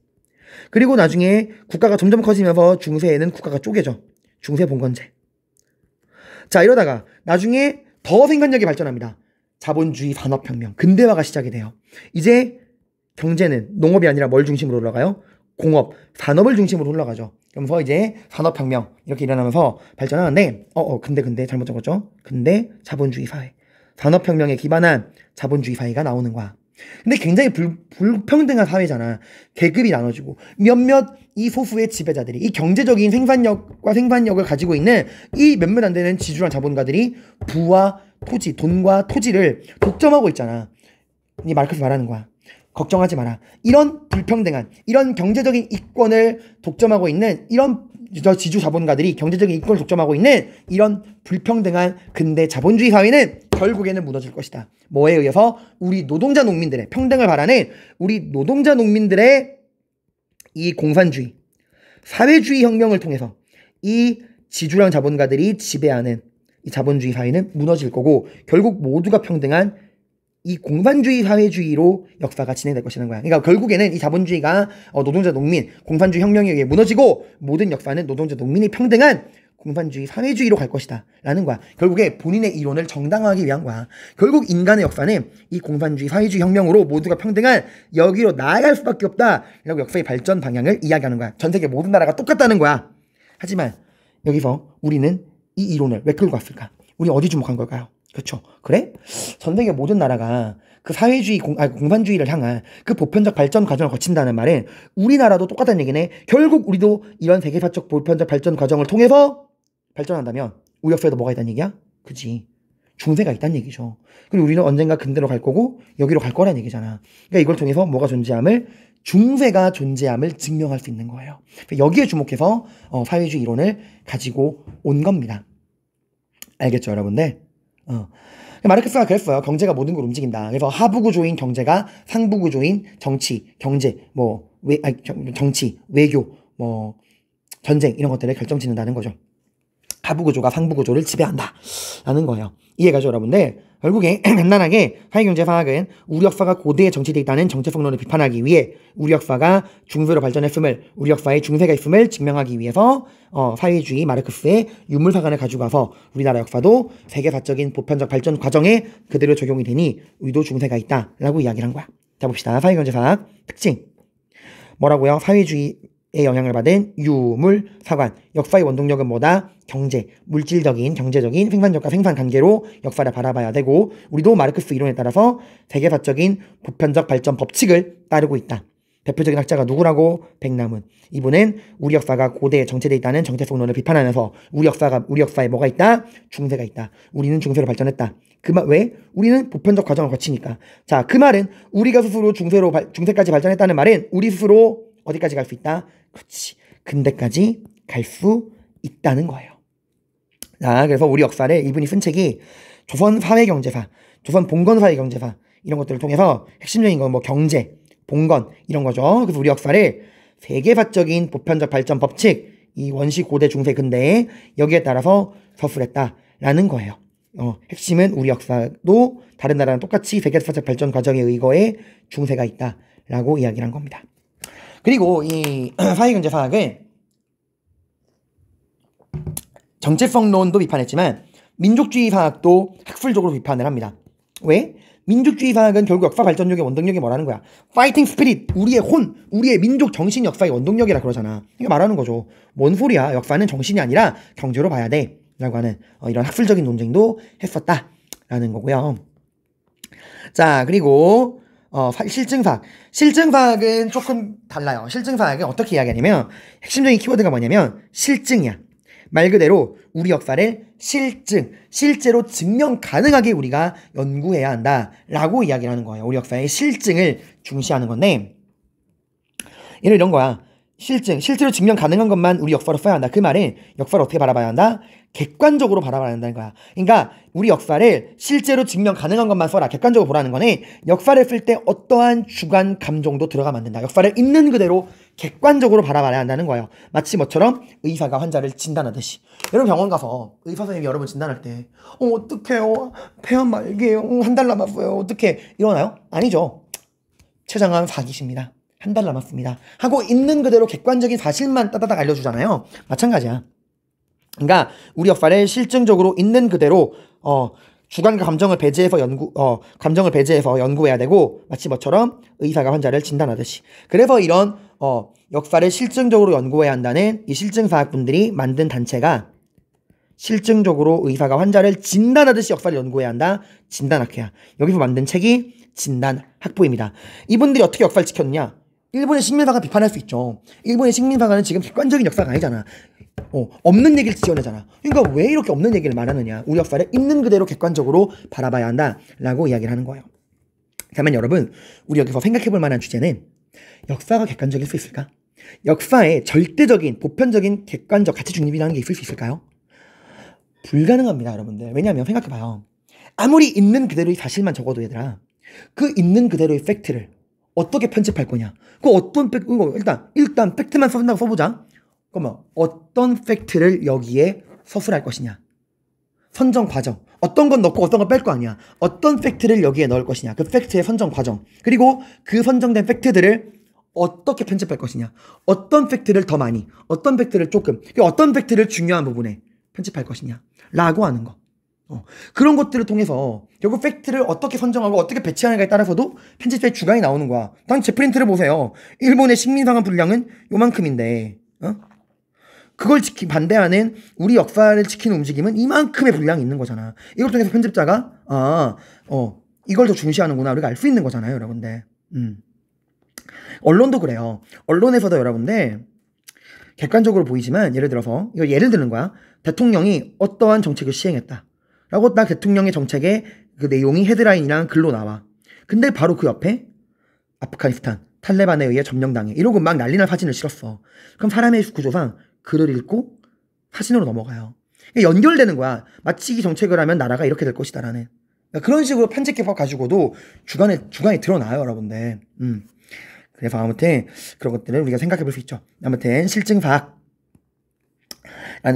그리고 나중에 국가가 점점 커지면서 중세에는 국가가 쪼개져. 중세 봉건제. 자, 이러다가 나중에 더 생산력이 발전합니다. 자본주의 산업혁명, 근대화가 시작이 돼요. 이제 경제는 농업이 아니라 뭘 중심으로 올라가요? 공업, 산업을 중심으로 올라가죠. 그러면서 이제 산업혁명 이렇게 일어나면서 발전하는데, 어, 어, 근데 근데 잘못 적었죠? 근데 자본주의 사회, 산업혁명에 기반한 자본주의 사회가 나오는 거야. 근데 굉장히 불, 불평등한 사회잖아. 계급이 나눠지고 몇몇 이 소수의 지배자들이 이 경제적인 생산력과 생산력을 가지고 있는 이 몇몇 안 되는 지주란 자본가들이 부와 토지, 돈과 토지를 독점하고 있잖아. 이 마르크스 말하는 거야. 걱정하지 마라. 이런 불평등한, 이런 경제적인 이권을 독점하고 있는 이런 지주 자본가들이 경제적인 이권을 독점하고 있는 이런 불평등한 근대 자본주의 사회는 결국에는 무너질 것이다. 뭐에 의해서 우리 노동자 농민들의 평등을 바라는 우리 노동자 농민들의 이 공산주의, 사회주의 혁명을 통해서 이 지주랑 자본가들이 지배하는 이 자본주의 사회는 무너질 거고 결국 모두가 평등한 이 공산주의 사회주의로 역사가 진행될 것이라는 거야. 그러니까 결국에는 이 자본주의가 어, 노동자 농민, 공산주의 혁명에 의해 무너지고 모든 역사는 노동자 농민이 평등한 공산주의, 사회주의로 갈 것이다. 라는 거야. 결국에 본인의 이론을 정당화하기 위한 거야. 결국 인간의 역사는 이 공산주의, 사회주의 혁명으로 모두가 평등한 여기로 나아갈 수밖에 없다. 라고 역사의 발전 방향을 이야기하는 거야. 전 세계 모든 나라가 똑같다는 거야. 하지만 여기서 우리는 이 이론을 왜 끌고 왔을까? 우리 어디 주목한 걸까요? 그렇죠. 그래? 전 세계 모든 나라가 그 사회주의 공, 아, 공산주의를 향한 그 보편적 발전 과정을 거친다는 말은 우리나라도 똑같다는 얘기네. 결국 우리도 이런 세계사적 보편적 발전 과정을 통해서 발전한다면 우역사에도 뭐가 있다는 얘기야? 그지. 중세가 있다는 얘기죠. 그리고 우리는 언젠가 근대로 갈 거고 여기로 갈 거란 얘기잖아. 그러니까 이걸 통해서 뭐가 존재함을 중세가 존재함을 증명할 수 있는 거예요. 그러니까 여기에 주목해서 어, 사회주의 이론을 가지고 온 겁니다. 알겠죠, 여러분들? 어. 그러니까 마르크스가 그랬어요. 경제가 모든 걸 움직인다. 그래서 하부 구조인 경제가 상부 구조인 정치, 경제, 뭐 외, 아니, 정치, 외교, 뭐 전쟁 이런 것들을 결정짓는다는 거죠. 하부구조가 상부구조를 지배한다라는 거예요. 이해가죠, 여러분들? 결국에 간단하게 사회경제사학은 우리 역사가 고대에 정치되어 있다는 정체성론을 비판하기 위해 우리 역사가 중세로 발전했음을 우리 역사의 중세가 있음을 증명하기 위해서 어, 사회주의 마르크스의 유물사관을 가져가서 우리나라 역사도 세계사적인 보편적 발전 과정에 그대로 적용이 되니 의도 중세가 있다라고 이야기를 한 거야. 자 봅시다. 사회경제사학 특징 뭐라고요? 사회주의 영향을 받은 유물, 사관, 역사의 원동력은 뭐다? 경제, 물질적인, 경제적인 생산적과 생산관계로 역사를 바라봐야 되고 우리도 마르크스 이론에 따라서 세계사적인 보편적 발전 법칙을 따르고 있다. 대표적인 학자가 누구라고? 백남은. 이분은 우리 역사가 고대에 정체되어 있다는 정체성론을 비판하면서 우리 역사가 우리 역사에 뭐가 있다? 중세가 있다. 우리는 중세로 발전했다. 그 말 왜? 우리는 보편적 과정을 거치니까. 자, 그 말은 우리가 스스로 중세로 발, 중세까지 발전했다는 말은 우리 스스로 어디까지 갈 수 있다? 그렇지. 근대까지 갈 수 있다는 거예요. 자, 그래서 우리 역사를 이분이 쓴 책이 조선 사회경제사, 조선 봉건 사회경제사 이런 것들을 통해서 핵심적인 건 뭐 경제, 봉건 이런 거죠. 그래서 우리 역사를 세계사적인 보편적 발전 법칙, 이 원시 고대 중세 근대 에 여기에 따라서 서술했다라는 거예요. 어, 핵심은 우리 역사도 다른 나라랑 똑같이 세계사적 발전 과정에의거해 중세가 있다라고 이야기를 한 겁니다. 그리고 이 사회경제 사학은 정체성론도 비판했지만 민족주의 사학도 학술적으로 비판을 합니다. 왜? 민족주의 사학은 결국 역사 발전력의 원동력이 뭐라는 거야? 파이팅 스피릿, 우리의 혼, 우리의 민족 정신 역사의 원동력이라 그러잖아. 이게 말하는 거죠. 뭔 소리야? 역사는 정신이 아니라 경제로 봐야 돼. 라고 하는 어, 이런 학술적인 논쟁도 했었다. 라는 거고요. 자, 그리고 어, 실증사학. 실증사학은 조금 달라요. 실증사학은 어떻게 이야기하냐면 핵심적인 키워드가 뭐냐면 실증이야. 말 그대로 우리 역사를 실증, 실제로 증명 가능하게 우리가 연구해야 한다라고 이야기를 하는 거예요. 우리 역사의 실증을 중시하는 건데 예를 이런 거야. 실증, 실제로 증명 가능한 것만 우리 역사로 써야 한다. 그 말은 역사를 어떻게 바라봐야 한다? 객관적으로 바라봐야 한다는 거야. 그러니까 우리 역사를 실제로 증명 가능한 것만 써라. 객관적으로 보라는 거는 역사를 쓸 때 어떠한 주관 감정도 들어가면 안 된다. 역사를 있는 그대로 객관적으로 바라봐야 한다는 거예요. 마치 뭐처럼 의사가 환자를 진단하듯이. 여러분 병원 가서 의사 선생님이 여러분 진단할 때 어, 어떡해요? 폐암 말기에요 어, 한달 남았어요. 어떡해? 이러나요? 아니죠. 최장한 사기십니다. 한달 남았습니다. 하고 있는 그대로 객관적인 사실만 따다닥 알려주잖아요. 마찬가지야. 그러니까 우리 역사를 실증적으로 있는 그대로 어 주관과 감정을 배제해서 연구 어 감정을 배제해서 연구해야 되고 마치 뭐처럼 의사가 환자를 진단하듯이 그래서 이런 어 역사를 실증적으로 연구해야 한다는 이 실증사학분들이 만든 단체가 실증적으로 의사가 환자를 진단하듯이 역사를 연구해야 한다 진단학회야 여기서 만든 책이 진단학부입니다 이분들이 어떻게 역사를 지켰느냐 일본의 식민사가 비판할 수 있죠. 일본의 식민사가는 지금 객관적인 역사가 아니잖아. 어, 없는 얘기를 지어내잖아. 그러니까 왜 이렇게 없는 얘기를 말하느냐. 우리 역사를 있는 그대로 객관적으로 바라봐야 한다. 라고 이야기를 하는 거예요. 그러면 여러분, 우리 여기서 생각해 볼 만한 주제는 역사가 객관적일 수 있을까? 역사에 절대적인, 보편적인 객관적 가치 중립이라는 게 있을 수 있을까요? 불가능합니다, 여러분들. 왜냐하면 생각해 봐요. 아무리 있는 그대로의 사실만 적어도 얘들아, 그 있는 그대로의 팩트를 어떻게 편집할 거냐? 그 어떤 팩, 트 일단, 일단 팩트만 써준다고 써보자. 그러면 어떤 팩트를 여기에 서술할 것이냐? 선정 과정. 어떤 건 넣고 어떤 건 뺄 거 아니야. 어떤 팩트를 여기에 넣을 것이냐. 그 팩트의 선정 과정. 그리고 그 선정된 팩트들을 어떻게 편집할 것이냐. 어떤 팩트를 더 많이, 어떤 팩트를 조금, 어떤 팩트를 중요한 부분에 편집할 것이냐. 라고 하는 거. 어. 그런 것들을 통해서 요거 팩트를 어떻게 선정하고 어떻게 배치하는가에 따라서도 편집자의 주관이 나오는 거야. 당 제프린트를 보세요. 일본의 식민상한 분량은 요만큼인데, 어? 그걸 지키, 반대하는 우리 역사를 지키는 움직임은 이만큼의 분량이 있는 거잖아. 이걸 통해서 편집자가, 아, 어, 이걸 더 중시하는구나. 우리가 알 수 있는 거잖아요, 여러분들. 음. 언론도 그래요. 언론에서도 여러분들, 객관적으로 보이지만, 예를 들어서, 이걸 예를 드는 거야. 대통령이 어떠한 정책을 시행했다. 라고 나 대통령의 정책에 그 내용이 헤드라인이랑 글로 나와. 근데 바로 그 옆에 아프가니스탄 탈레반에 의해 점령당해 이러고 막 난리날 사진을 실었어. 그럼 사람의 구조상 글을 읽고 사진으로 넘어가요. 연결되는 거야. 마치 이 정책을 하면 나라가 이렇게 될 것이다라는. 그러니까 그런 식으로 편집 해법 가지고도 주간에, 주간에 드러나요, 여러분들. 음. 그래서 아무튼 그런 것들을 우리가 생각해 볼 수 있죠. 아무튼 실증 사학라는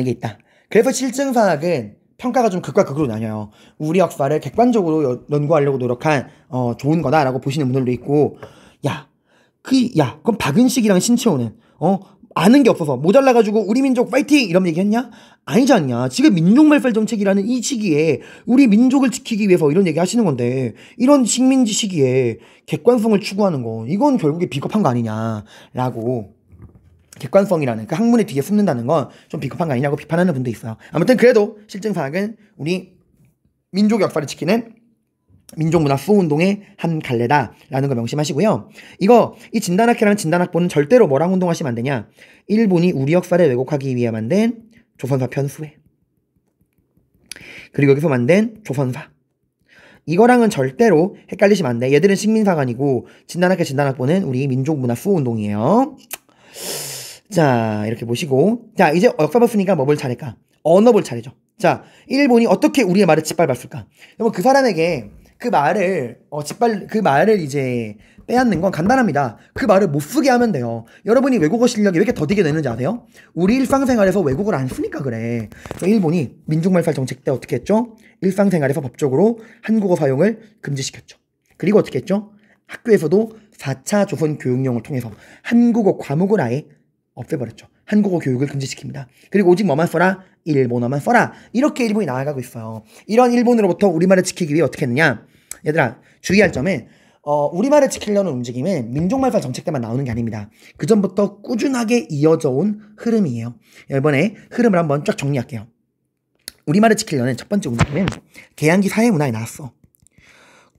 게 있다. 그래서 실증 사학은 평가가 좀 극과 극으로 나뉘어요. 우리 역사를 객관적으로 연구하려고 노력한 어, 좋은 거다라고 보시는 분들도 있고 야, 그 야, 그럼 박은식이랑 신채호는 어, 아는 게 없어서 모자라 가지고 우리 민족 파이팅 이런 얘기 했냐? 아니지 않냐. 지금 민족 말살 정책이라는 이 시기에 우리 민족을 지키기 위해서 이런 얘기 하시는 건데 이런 식민지 시기에 객관성을 추구하는 거 이건 결국에 비겁한 거 아니냐라고 객관성이라는 그 그러니까 학문의 뒤에 숨는다는 건 좀 비겁한 거 아니냐고 비판하는 분도 있어요. 아무튼 그래도 실증 사학은 우리 민족 역사를 지키는 민족문화 수호운동의 한 갈래다라는 걸 명심하시고요. 이거 이 진단학회라는 진단학보는 절대로 뭐랑 운동하시면 안 되냐? 일본이 우리 역사를 왜곡하기 위해 만든 조선사 편수회 그리고 여기서 만든 조선사 이거랑은 절대로 헷갈리시면 안 돼. 얘들은 식민사관이고 진단학회 진단학보는 우리 민족문화 수호운동이에요. 자, 이렇게 보시고. 자, 이제 역사 봤으니까 뭐 볼 차례일까? 언어 볼 차례죠. 자, 일본이 어떻게 우리의 말을 짓밟았을까? 그러면 그 사람에게 그 말을 어짓밟그 말을 이제 빼앗는 건 간단합니다. 그 말을 못 쓰게 하면 돼요. 여러분이 외국어 실력이 왜 이렇게 더디게 되는지 아세요? 우리 일상생활에서 외국어를 안 쓰니까 그래. 일본이 민족말살 정책 때 어떻게 했죠? 일상생활에서 법적으로 한국어 사용을 금지시켰죠. 그리고 어떻게 했죠? 학교에서도 4차 조선 교육령을 통해서 한국어 과목을 아예 없애버렸죠. 한국어 교육을 금지시킵니다. 그리고 오직 뭐만 써라? 일본어만 써라. 이렇게 일본이 나아가고 있어요. 이런 일본으로부터 우리말을 지키기 위해 어떻게 했느냐? 얘들아, 주의할 점은 어, 우리말을 지키려는 움직임은 민족말살 정책 때만 나오는 게 아닙니다. 그 전부터 꾸준하게 이어져 온 흐름이에요. 이번에 흐름을 한번 쫙 정리할게요. 우리말을 지키려는 첫 번째 움직임은 개양기 사회문화에 나왔어.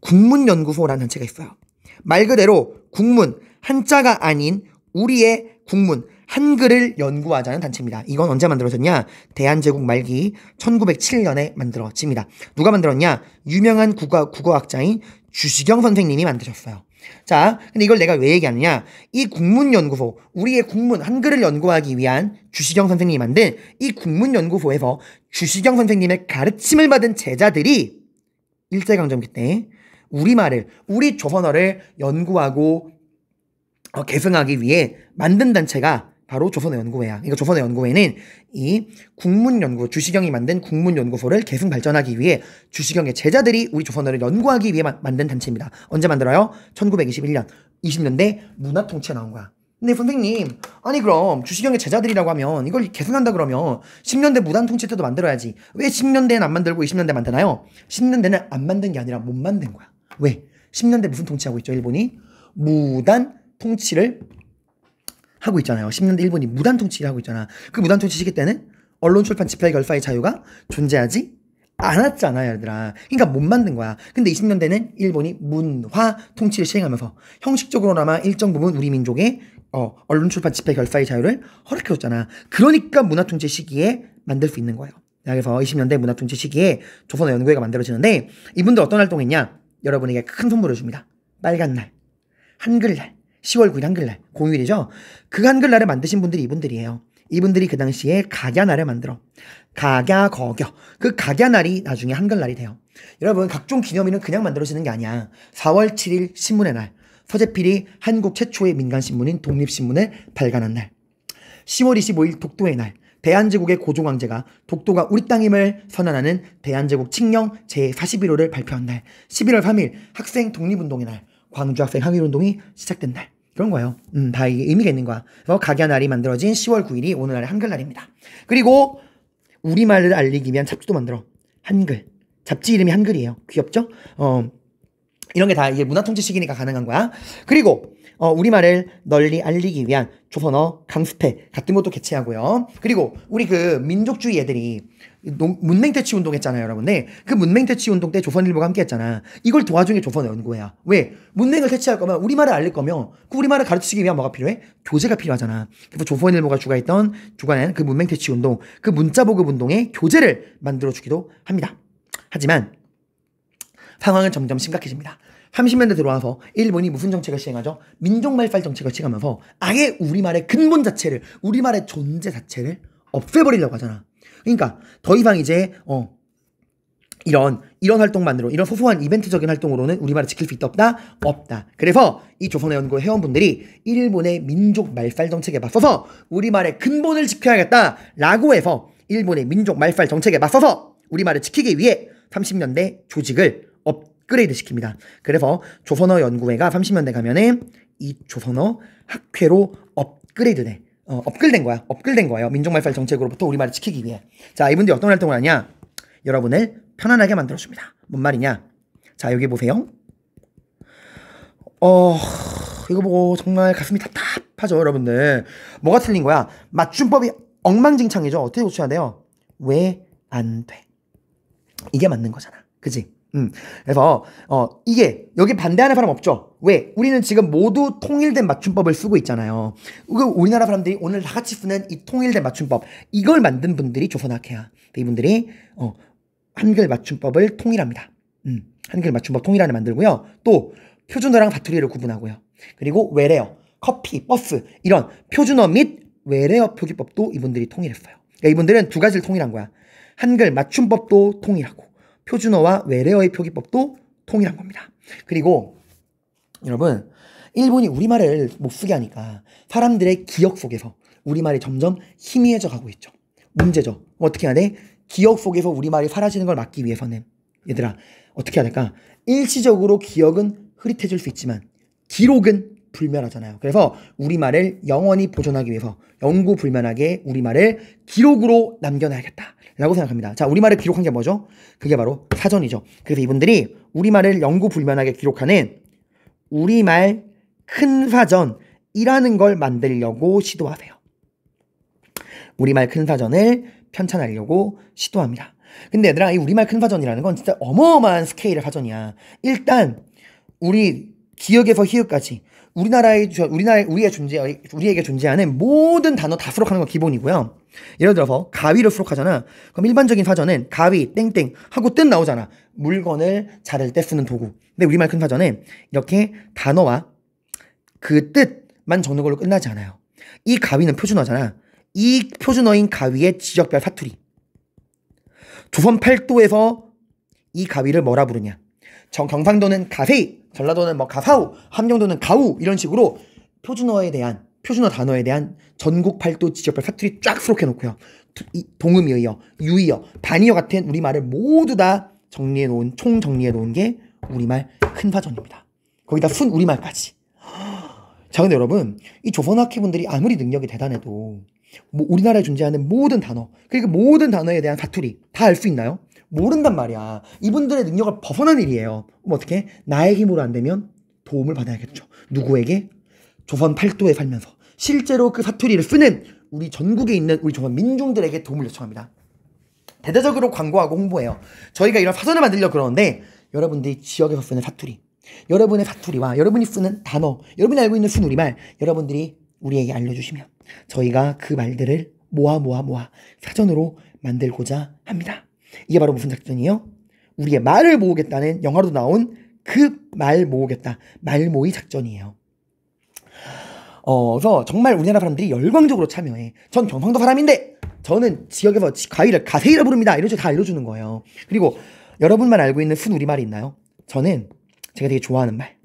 국문연구소라는 단체가 있어요. 말 그대로 국문, 한자가 아닌 우리의 국문, 한글을 연구하자는 단체입니다. 이건 언제 만들어졌냐? 대한제국 말기 1907년에 만들어집니다. 누가 만들었냐? 유명한 국어, 국어학자인 주시경 선생님이 만드셨어요. 자, 근데 이걸 내가 왜 얘기하느냐? 이 국문연구소, 우리의 국문, 한글을 연구하기 위한 주시경 선생님이 만든 이 국문연구소에서 주시경 선생님의 가르침을 받은 제자들이 일제강점기 때 우리말을, 우리 조선어를 연구하고 어, 계승하기 위해 만든 단체가 바로 조선연구회야. 의 그러니까 조선연구회는 의이 국문연구, 주시경이 만든 국문연구소를 계속 발전하기 위해 주시경의 제자들이 우리 조선어를 연구하기 위해 만든 단체입니다. 언제 만들어요? 1921년. 20년대 문화통치에 나온 거야. 근데 선생님, 아니 그럼 주시경의 제자들이라고 하면 이걸 계승한다 그러면 10년대 무단통치 때도 만들어야지. 왜 10년대는 안 만들고 20년대 만드나요? 10년대는 안 만든 게 아니라 못 만든 거야. 왜? 10년대 무슨 통치하고 있죠, 일본이? 무단 통치를 하고 있잖아요. 10년대 일본이 무단 통치를 하고 있잖아. 그 무단 통치 시기 때는 언론 출판 집회 결사의 자유가 존재하지 않았잖아요, 얘들아. 그러니까 못 만든 거야. 근데 20년대는 일본이 문화 통치를 시행하면서 형식적으로나마 일정 부분 우리 민족의 어, 언론 출판 집회 결사의 자유를 허락해줬잖아. 그러니까 문화 통치 시기에 만들 수 있는 거예요. 그래서 20년대 문화 통치 시기에 조선의 연구회가 만들어지는데 이분들 어떤 활동했냐? 여러분에게 큰 선물을 줍니다. 빨간 날, 한글날, 10월 9일 한글날, 공휴일이죠. 그 한글날을 만드신 분들이 이분들이에요. 이분들이 그 당시에 가갸날을 만들어. 가갸, 거겨그가갸날이 나중에 한글날이 돼요. 여러분, 각종 기념일은 그냥 만들어지는 게 아니야. 4월 7일 신문의 날. 서재필이 한국 최초의 민간신문인 독립신문을 발간한 날. 10월 25일 독도의 날. 대한제국의 고종왕제가 독도가 우리 땅임을 선언하는 대한제국 칙령 제41호를 발표한 날. 11월 3일 학생 독립운동의 날. 광주 학생 항일 운동이 시작된 날. 그런 거예요. 음, 다 이게 의미가 있는 거야. 그래서 가게 날이 만들어진 10월 9일이 오늘날의 한글날입니다. 그리고 우리말을 알리기 위한 잡지도 만들어. 한글. 잡지 이름이 한글이에요. 귀엽죠? 어, 이런 게 다 이제 문화통치식이니까 가능한 거야. 그리고 어, 우리말을 널리 알리기 위한 조선어 강습회 같은 것도 개최하고요. 그리고 우리 그 민족주의 애들이 문맹태치 운동했잖아요, 여러분네. 그 문맹태치 운동 때 조선일보가 함께했잖아. 이걸 도와준 게 조선 연구회야. 왜? 문맹을 퇴치할 거면 우리말을 알릴 거면 그 우리말을 가르치기 위한 뭐가 필요해? 교재가 필요하잖아. 그래서 조선일보가 주관했던 주관하그 문맹태치 운동, 그 문자보급 운동의 교재를 만들어 주기도 합니다. 하지만 상황은 점점 심각해집니다. 30년대 들어와서 일본이 무슨 정책을 시행하죠? 민족말살 정책을 시행하면서 아예 우리말의 근본 자체를, 우리말의 존재 자체를 없애버리려고 하잖아. 그러니까 더 이상 이제 어 이런 이런 활동만으로 이런 소소한 이벤트적인 활동으로는 우리말을 지킬 수 있다 없다 없다. 그래서 이 조선의 연구 회원분들이 일본의 민족 말살 정책에 맞서서 우리말의 근본을 지켜야겠다라고 해서 일본의 민족 말살 정책에 맞서서 우리말을 지키기 위해 30년대 조직을 업그레이드 시킵니다. 그래서 조선어 연구회가 30년대 가면은 이 조선어 학회로 업그레이드돼. 어, 업글된 거야. 업글된 거예요. 민족 말살 정책으로부터 우리말을 지키기 위해. 자, 이분들이 어떤 활동을 하냐? 여러분을 편안하게 만들어줍니다. 뭔 말이냐? 자, 여기 보세요. 어, 이거 보고 정말 가슴이 답답하죠, 여러분들. 뭐가 틀린 거야? 맞춤법이 엉망진창이죠. 어떻게 고쳐야 돼요? 왜 안 돼? 이게 맞는 거잖아. 그지? 음. 그래서 어 이게 여기 반대하는 사람 없죠. 왜? 우리는 지금 모두 통일된 맞춤법을 쓰고 있잖아요. 그 우리나라 사람들이 오늘 다 같이 쓰는 이 통일된 맞춤법 이걸 만든 분들이 조선학회야. 이분들이 어 한글 맞춤법을 통일합니다. 음. 한글 맞춤법 통일안을 만들고요. 또 표준어랑 사투리를 구분하고요. 그리고 외래어, 커피, 버스 이런 표준어 및 외래어 표기법도 이분들이 통일했어요. 그러니까 이분들은 두 가지를 통일한 거야. 한글 맞춤법도 통일하고 표준어와 외래어의 표기법도 통일한 겁니다. 그리고 여러분 일본이 우리말을 못 쓰게 하니까 사람들의 기억 속에서 우리말이 점점 희미해져 가고 있죠. 문제죠. 어떻게 해야 돼? 기억 속에서 우리말이 사라지는 걸 막기 위해서는 얘들아 어떻게 해야 될까? 일시적으로 기억은 흐릿해질 수 있지만 기록은 불멸하잖아요. 그래서 우리말을 영원히 보존하기 위해서 영구불변하게 우리말을 기록으로 남겨놔야겠다. 라고 생각합니다. 자, 우리말을 기록한 게 뭐죠? 그게 바로 사전이죠. 그래서 이분들이 우리말을 영구불변하게 기록하는 우리말 큰 사전이라는 걸 만들려고 시도하세요. 우리말 큰 사전을 편찬하려고 시도합니다. 근데 얘들아, 이 우리말 큰 사전이라는 건 진짜 어마어마한 스케일의 사전이야. 일단, 우리 기억에서 희역까지 우리나라의 우리나라 우리의 존재 우리에게 존재하는 모든 단어 다 수록하는 건 기본이고요. 예를 들어서 가위를 수록하잖아. 그럼 일반적인 사전엔 가위 땡땡 하고 뜬 나오잖아. 물건을 자를 때 쓰는 도구. 근데 우리말 큰 사전에 이렇게 단어와 그 뜻만 적는 걸로 끝나지 않아요. 이 가위는 표준어잖아. 이 표준어인 가위의 지역별 사투리. 조선 팔도에서 이 가위를 뭐라 부르냐? 정, 경상도는 가세이, 전라도는 뭐 가사우, 함경도는 가우 이런 식으로 표준어에 대한 표준어 단어에 대한 전국 팔도 지적별 사투리 쫙 수록해 놓고요. 동음이어, 유의어, 반의어 같은 우리말을 모두 다 정리해 놓은 총 정리해 놓은 게 우리말 큰 사전입니다. 거기다 순 우리말까지. 자, 근데 여러분, 이 조선학회분들이 아무리 능력이 대단해도 뭐 우리나라에 존재하는 모든 단어, 그러니까 모든 단어에 대한 사투리 다 알 수 있나요? 모른단 말이야. 이분들의 능력을 벗어난 일이에요. 그럼 어떻게? 나의 힘으로 안 되면 도움을 받아야겠죠. 누구에게? 조선 팔도에 살면서 실제로 그 사투리를 쓰는 우리 전국에 있는 우리 조선 민중들에게 도움을 요청합니다. 대대적으로 광고하고 홍보해요. 저희가 이런 사전을 만들려고 그러는데 여러분들이 지역에서 쓰는 사투리, 여러분의 사투리와 여러분이 쓰는 단어, 여러분이 알고 있는 순우리말 여러분들이 우리에게 알려주시면 저희가 그 말들을 모아 모아 모아 사전으로 만들고자 합니다. 이게 바로 무슨 작전이에요? 우리의 말을 모으겠다는 영화로 나온 그 말 모으겠다, 말 모이 작전이에요. 어서 정말 우리나라 사람들이 열광적으로 참여해. 전 경상도 사람인데 저는 지역에서 과일을 가세이라 부릅니다. 이런 식으로 다 알려주는 거예요. 그리고 여러분만 알고 있는 순 우리말이 있나요? 저는 제가 되게 좋아하는 말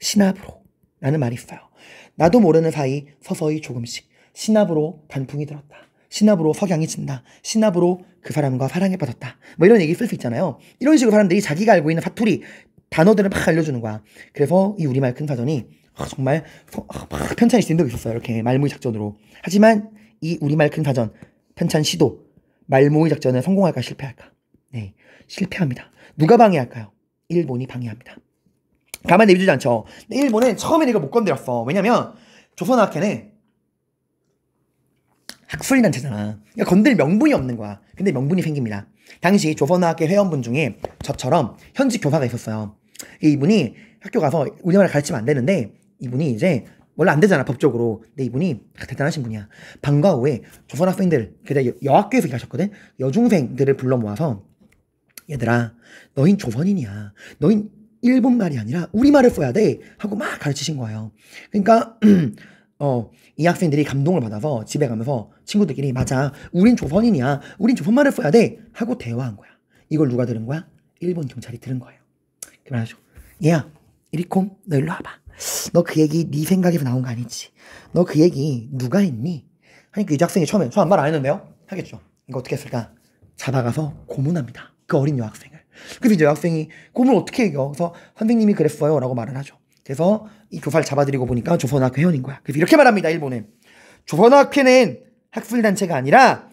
시나브로 라는 말이 있어요. 나도 모르는 사이 서서히 조금씩 시나브로 단풍이 들었다. 시나브로 석양이 진다 시나브로 그 사람과 사랑에 빠졌다. 뭐 이런 얘기 쓸 수 있잖아요. 이런 식으로 사람들이 자기가 알고 있는 사투리 단어들을 막 알려주는 거야. 그래서 이 우리말 큰 사전이 아, 정말 서, 아, 막 편찬이 진득 있었어요. 이렇게 말모의 작전으로. 하지만 이 우리말 큰 사전 편찬 시도 말모의 작전은 성공할까 실패할까? 네, 실패합니다. 누가 방해할까요? 일본이 방해합니다. 가만 내비두지 않죠. 일본은 처음에 이거 못 건드렸어. 왜냐면 조선학회는 학술인 단체잖아. 그러니까 건들 명분이 없는 거야. 근데 명분이 생깁니다. 당시 조선학회 회원분 중에 저처럼 현직 교사가 있었어요. 이분이 학교 가서 우리말을 가르치면 안 되는데 이분이 이제 원래 안 되잖아 법적으로 근데 이분이 아, 대단하신 분이야 방과 후에 조선 학생들 그때 여학교에서 일하셨거든 여중생들을 불러 모아서 얘들아 너흰 조선인이야 너흰 일본말이 아니라 우리말을 써야 돼 하고 막 가르치신 거예요 그러니까 어, 이 학생들이 감동을 받아서 집에 가면서 친구들끼리 맞아 우린 조선인이야 우린 조선말을 써야 돼 하고 대화한 거야 이걸 누가 들은 거야? 일본 경찰이 들은 거예요 그만하죠 얘야 이리콤 너 일로 와봐 너그 얘기 네 생각에서 나온 거 아니지? 너 그 얘기 누가 했니? 하니까 이학생이 처음에 저 아무 말안 했는데요? 하겠죠. 이거 어떻게 했을까? 잡아가서 고문합니다. 그 어린 여학생을. 그래서 이제 여학생이 고문을 어떻게 해요? 그래서 선생님이 그랬어요. 라고 말을 하죠. 그래서 이 교사를 잡아들이고 보니까 조선학회 회원인 거야. 그래서 이렇게 말합니다. 일본은. 조선학회는 학술단체가 아니라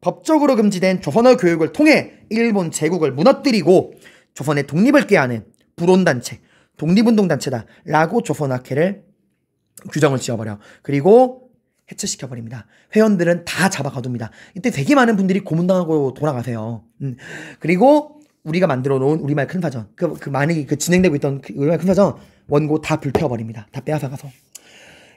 법적으로 금지된 조선어 교육을 통해 일본 제국을 무너뜨리고 조선의 독립을 꾀하는 불온단체, 독립운동단체다. 라고 조선학회를 규정을 지어버려. 그리고 해체시켜버립니다. 회원들은 다 잡아가둡니다. 이때 되게 많은 분들이 고문당하고 돌아가세요. 음. 그리고 우리가 만들어 놓은 우리말 큰 사전, 그, 그 만약에 그 진행되고 있던 그 우리말 큰 사전 원고 다 불태워버립니다. 다 빼앗아가서.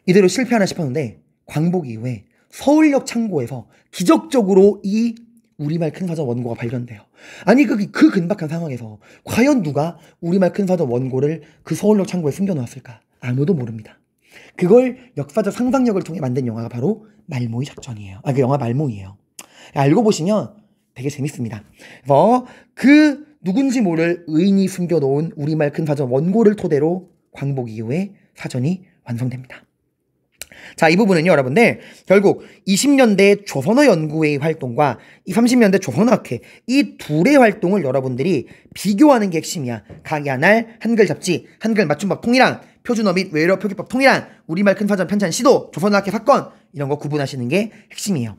이대로 실패하나 싶었는데 광복 이후에 서울역 창고에서 기적적으로 이 우리말 큰 사전 원고가 발견돼요. 아니 그, 그 긴박한 상황에서 과연 누가 우리말 큰 사전 원고를 그 서울역 창고에 숨겨놓았을까? 아무도 모릅니다. 그걸 역사적 상상력을 통해 만든 영화가 바로 말모이 작전이에요. 아, 그 영화 말모이에요. 알고 보시면 되게 재밌습니다. 그래서 그 누군지 모를 의인이 숨겨놓은 우리말 큰 사전 원고를 토대로 광복 이후에 사전이 완성됩니다. 자, 이 부분은요, 여러분들, 결국 20년대 조선어 연구회의 활동과 이 30년대 조선어학회, 이 둘의 활동을 여러분들이 비교하는 게 핵심이야. 강의한 날, 한글 잡지, 한글 맞춤법 통일랑 표준어 및 외래어 표기법 통일랑 우리말 큰 사전 편찬 시도, 조선어학회 사건, 이런 거 구분하시는 게 핵심이에요.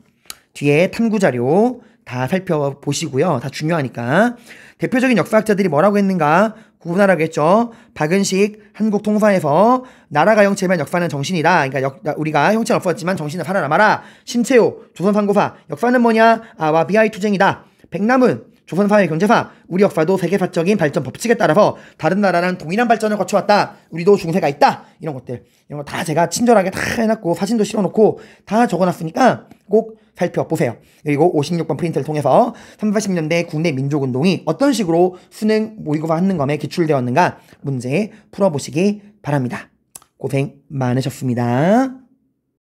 뒤에 탐구 자료 다 살펴보시고요. 다 중요하니까. 대표적인 역사학자들이 뭐라고 했는가? 구분하라겠죠 박은식 한국통사에서 나라가 형체면 역사는 정신이다. 그러니까 역, 우리가 형체는 없었지만 정신을 살아남아라. 신채호 조선상고사 역사는 뭐냐? 아와 비하이 투쟁이다. 백남은 조선사회 경제사 우리 역사도 세계사적인 발전 법칙에 따라서 다른 나라랑 동일한 발전을 거쳐왔다. 우리도 중세가 있다. 이런 것들 이런 거 다 제가 친절하게 다 해놨고 사진도 실어놓고 다 적어놨으니까 꼭 살펴보세요. 그리고 56번 프린트를 통해서 3 4 0년대 국내 민족운동이 어떤 식으로 수능 모의고사 한는검에 기출되었는가 문제 풀어보시기 바랍니다. 고생 많으셨습니다.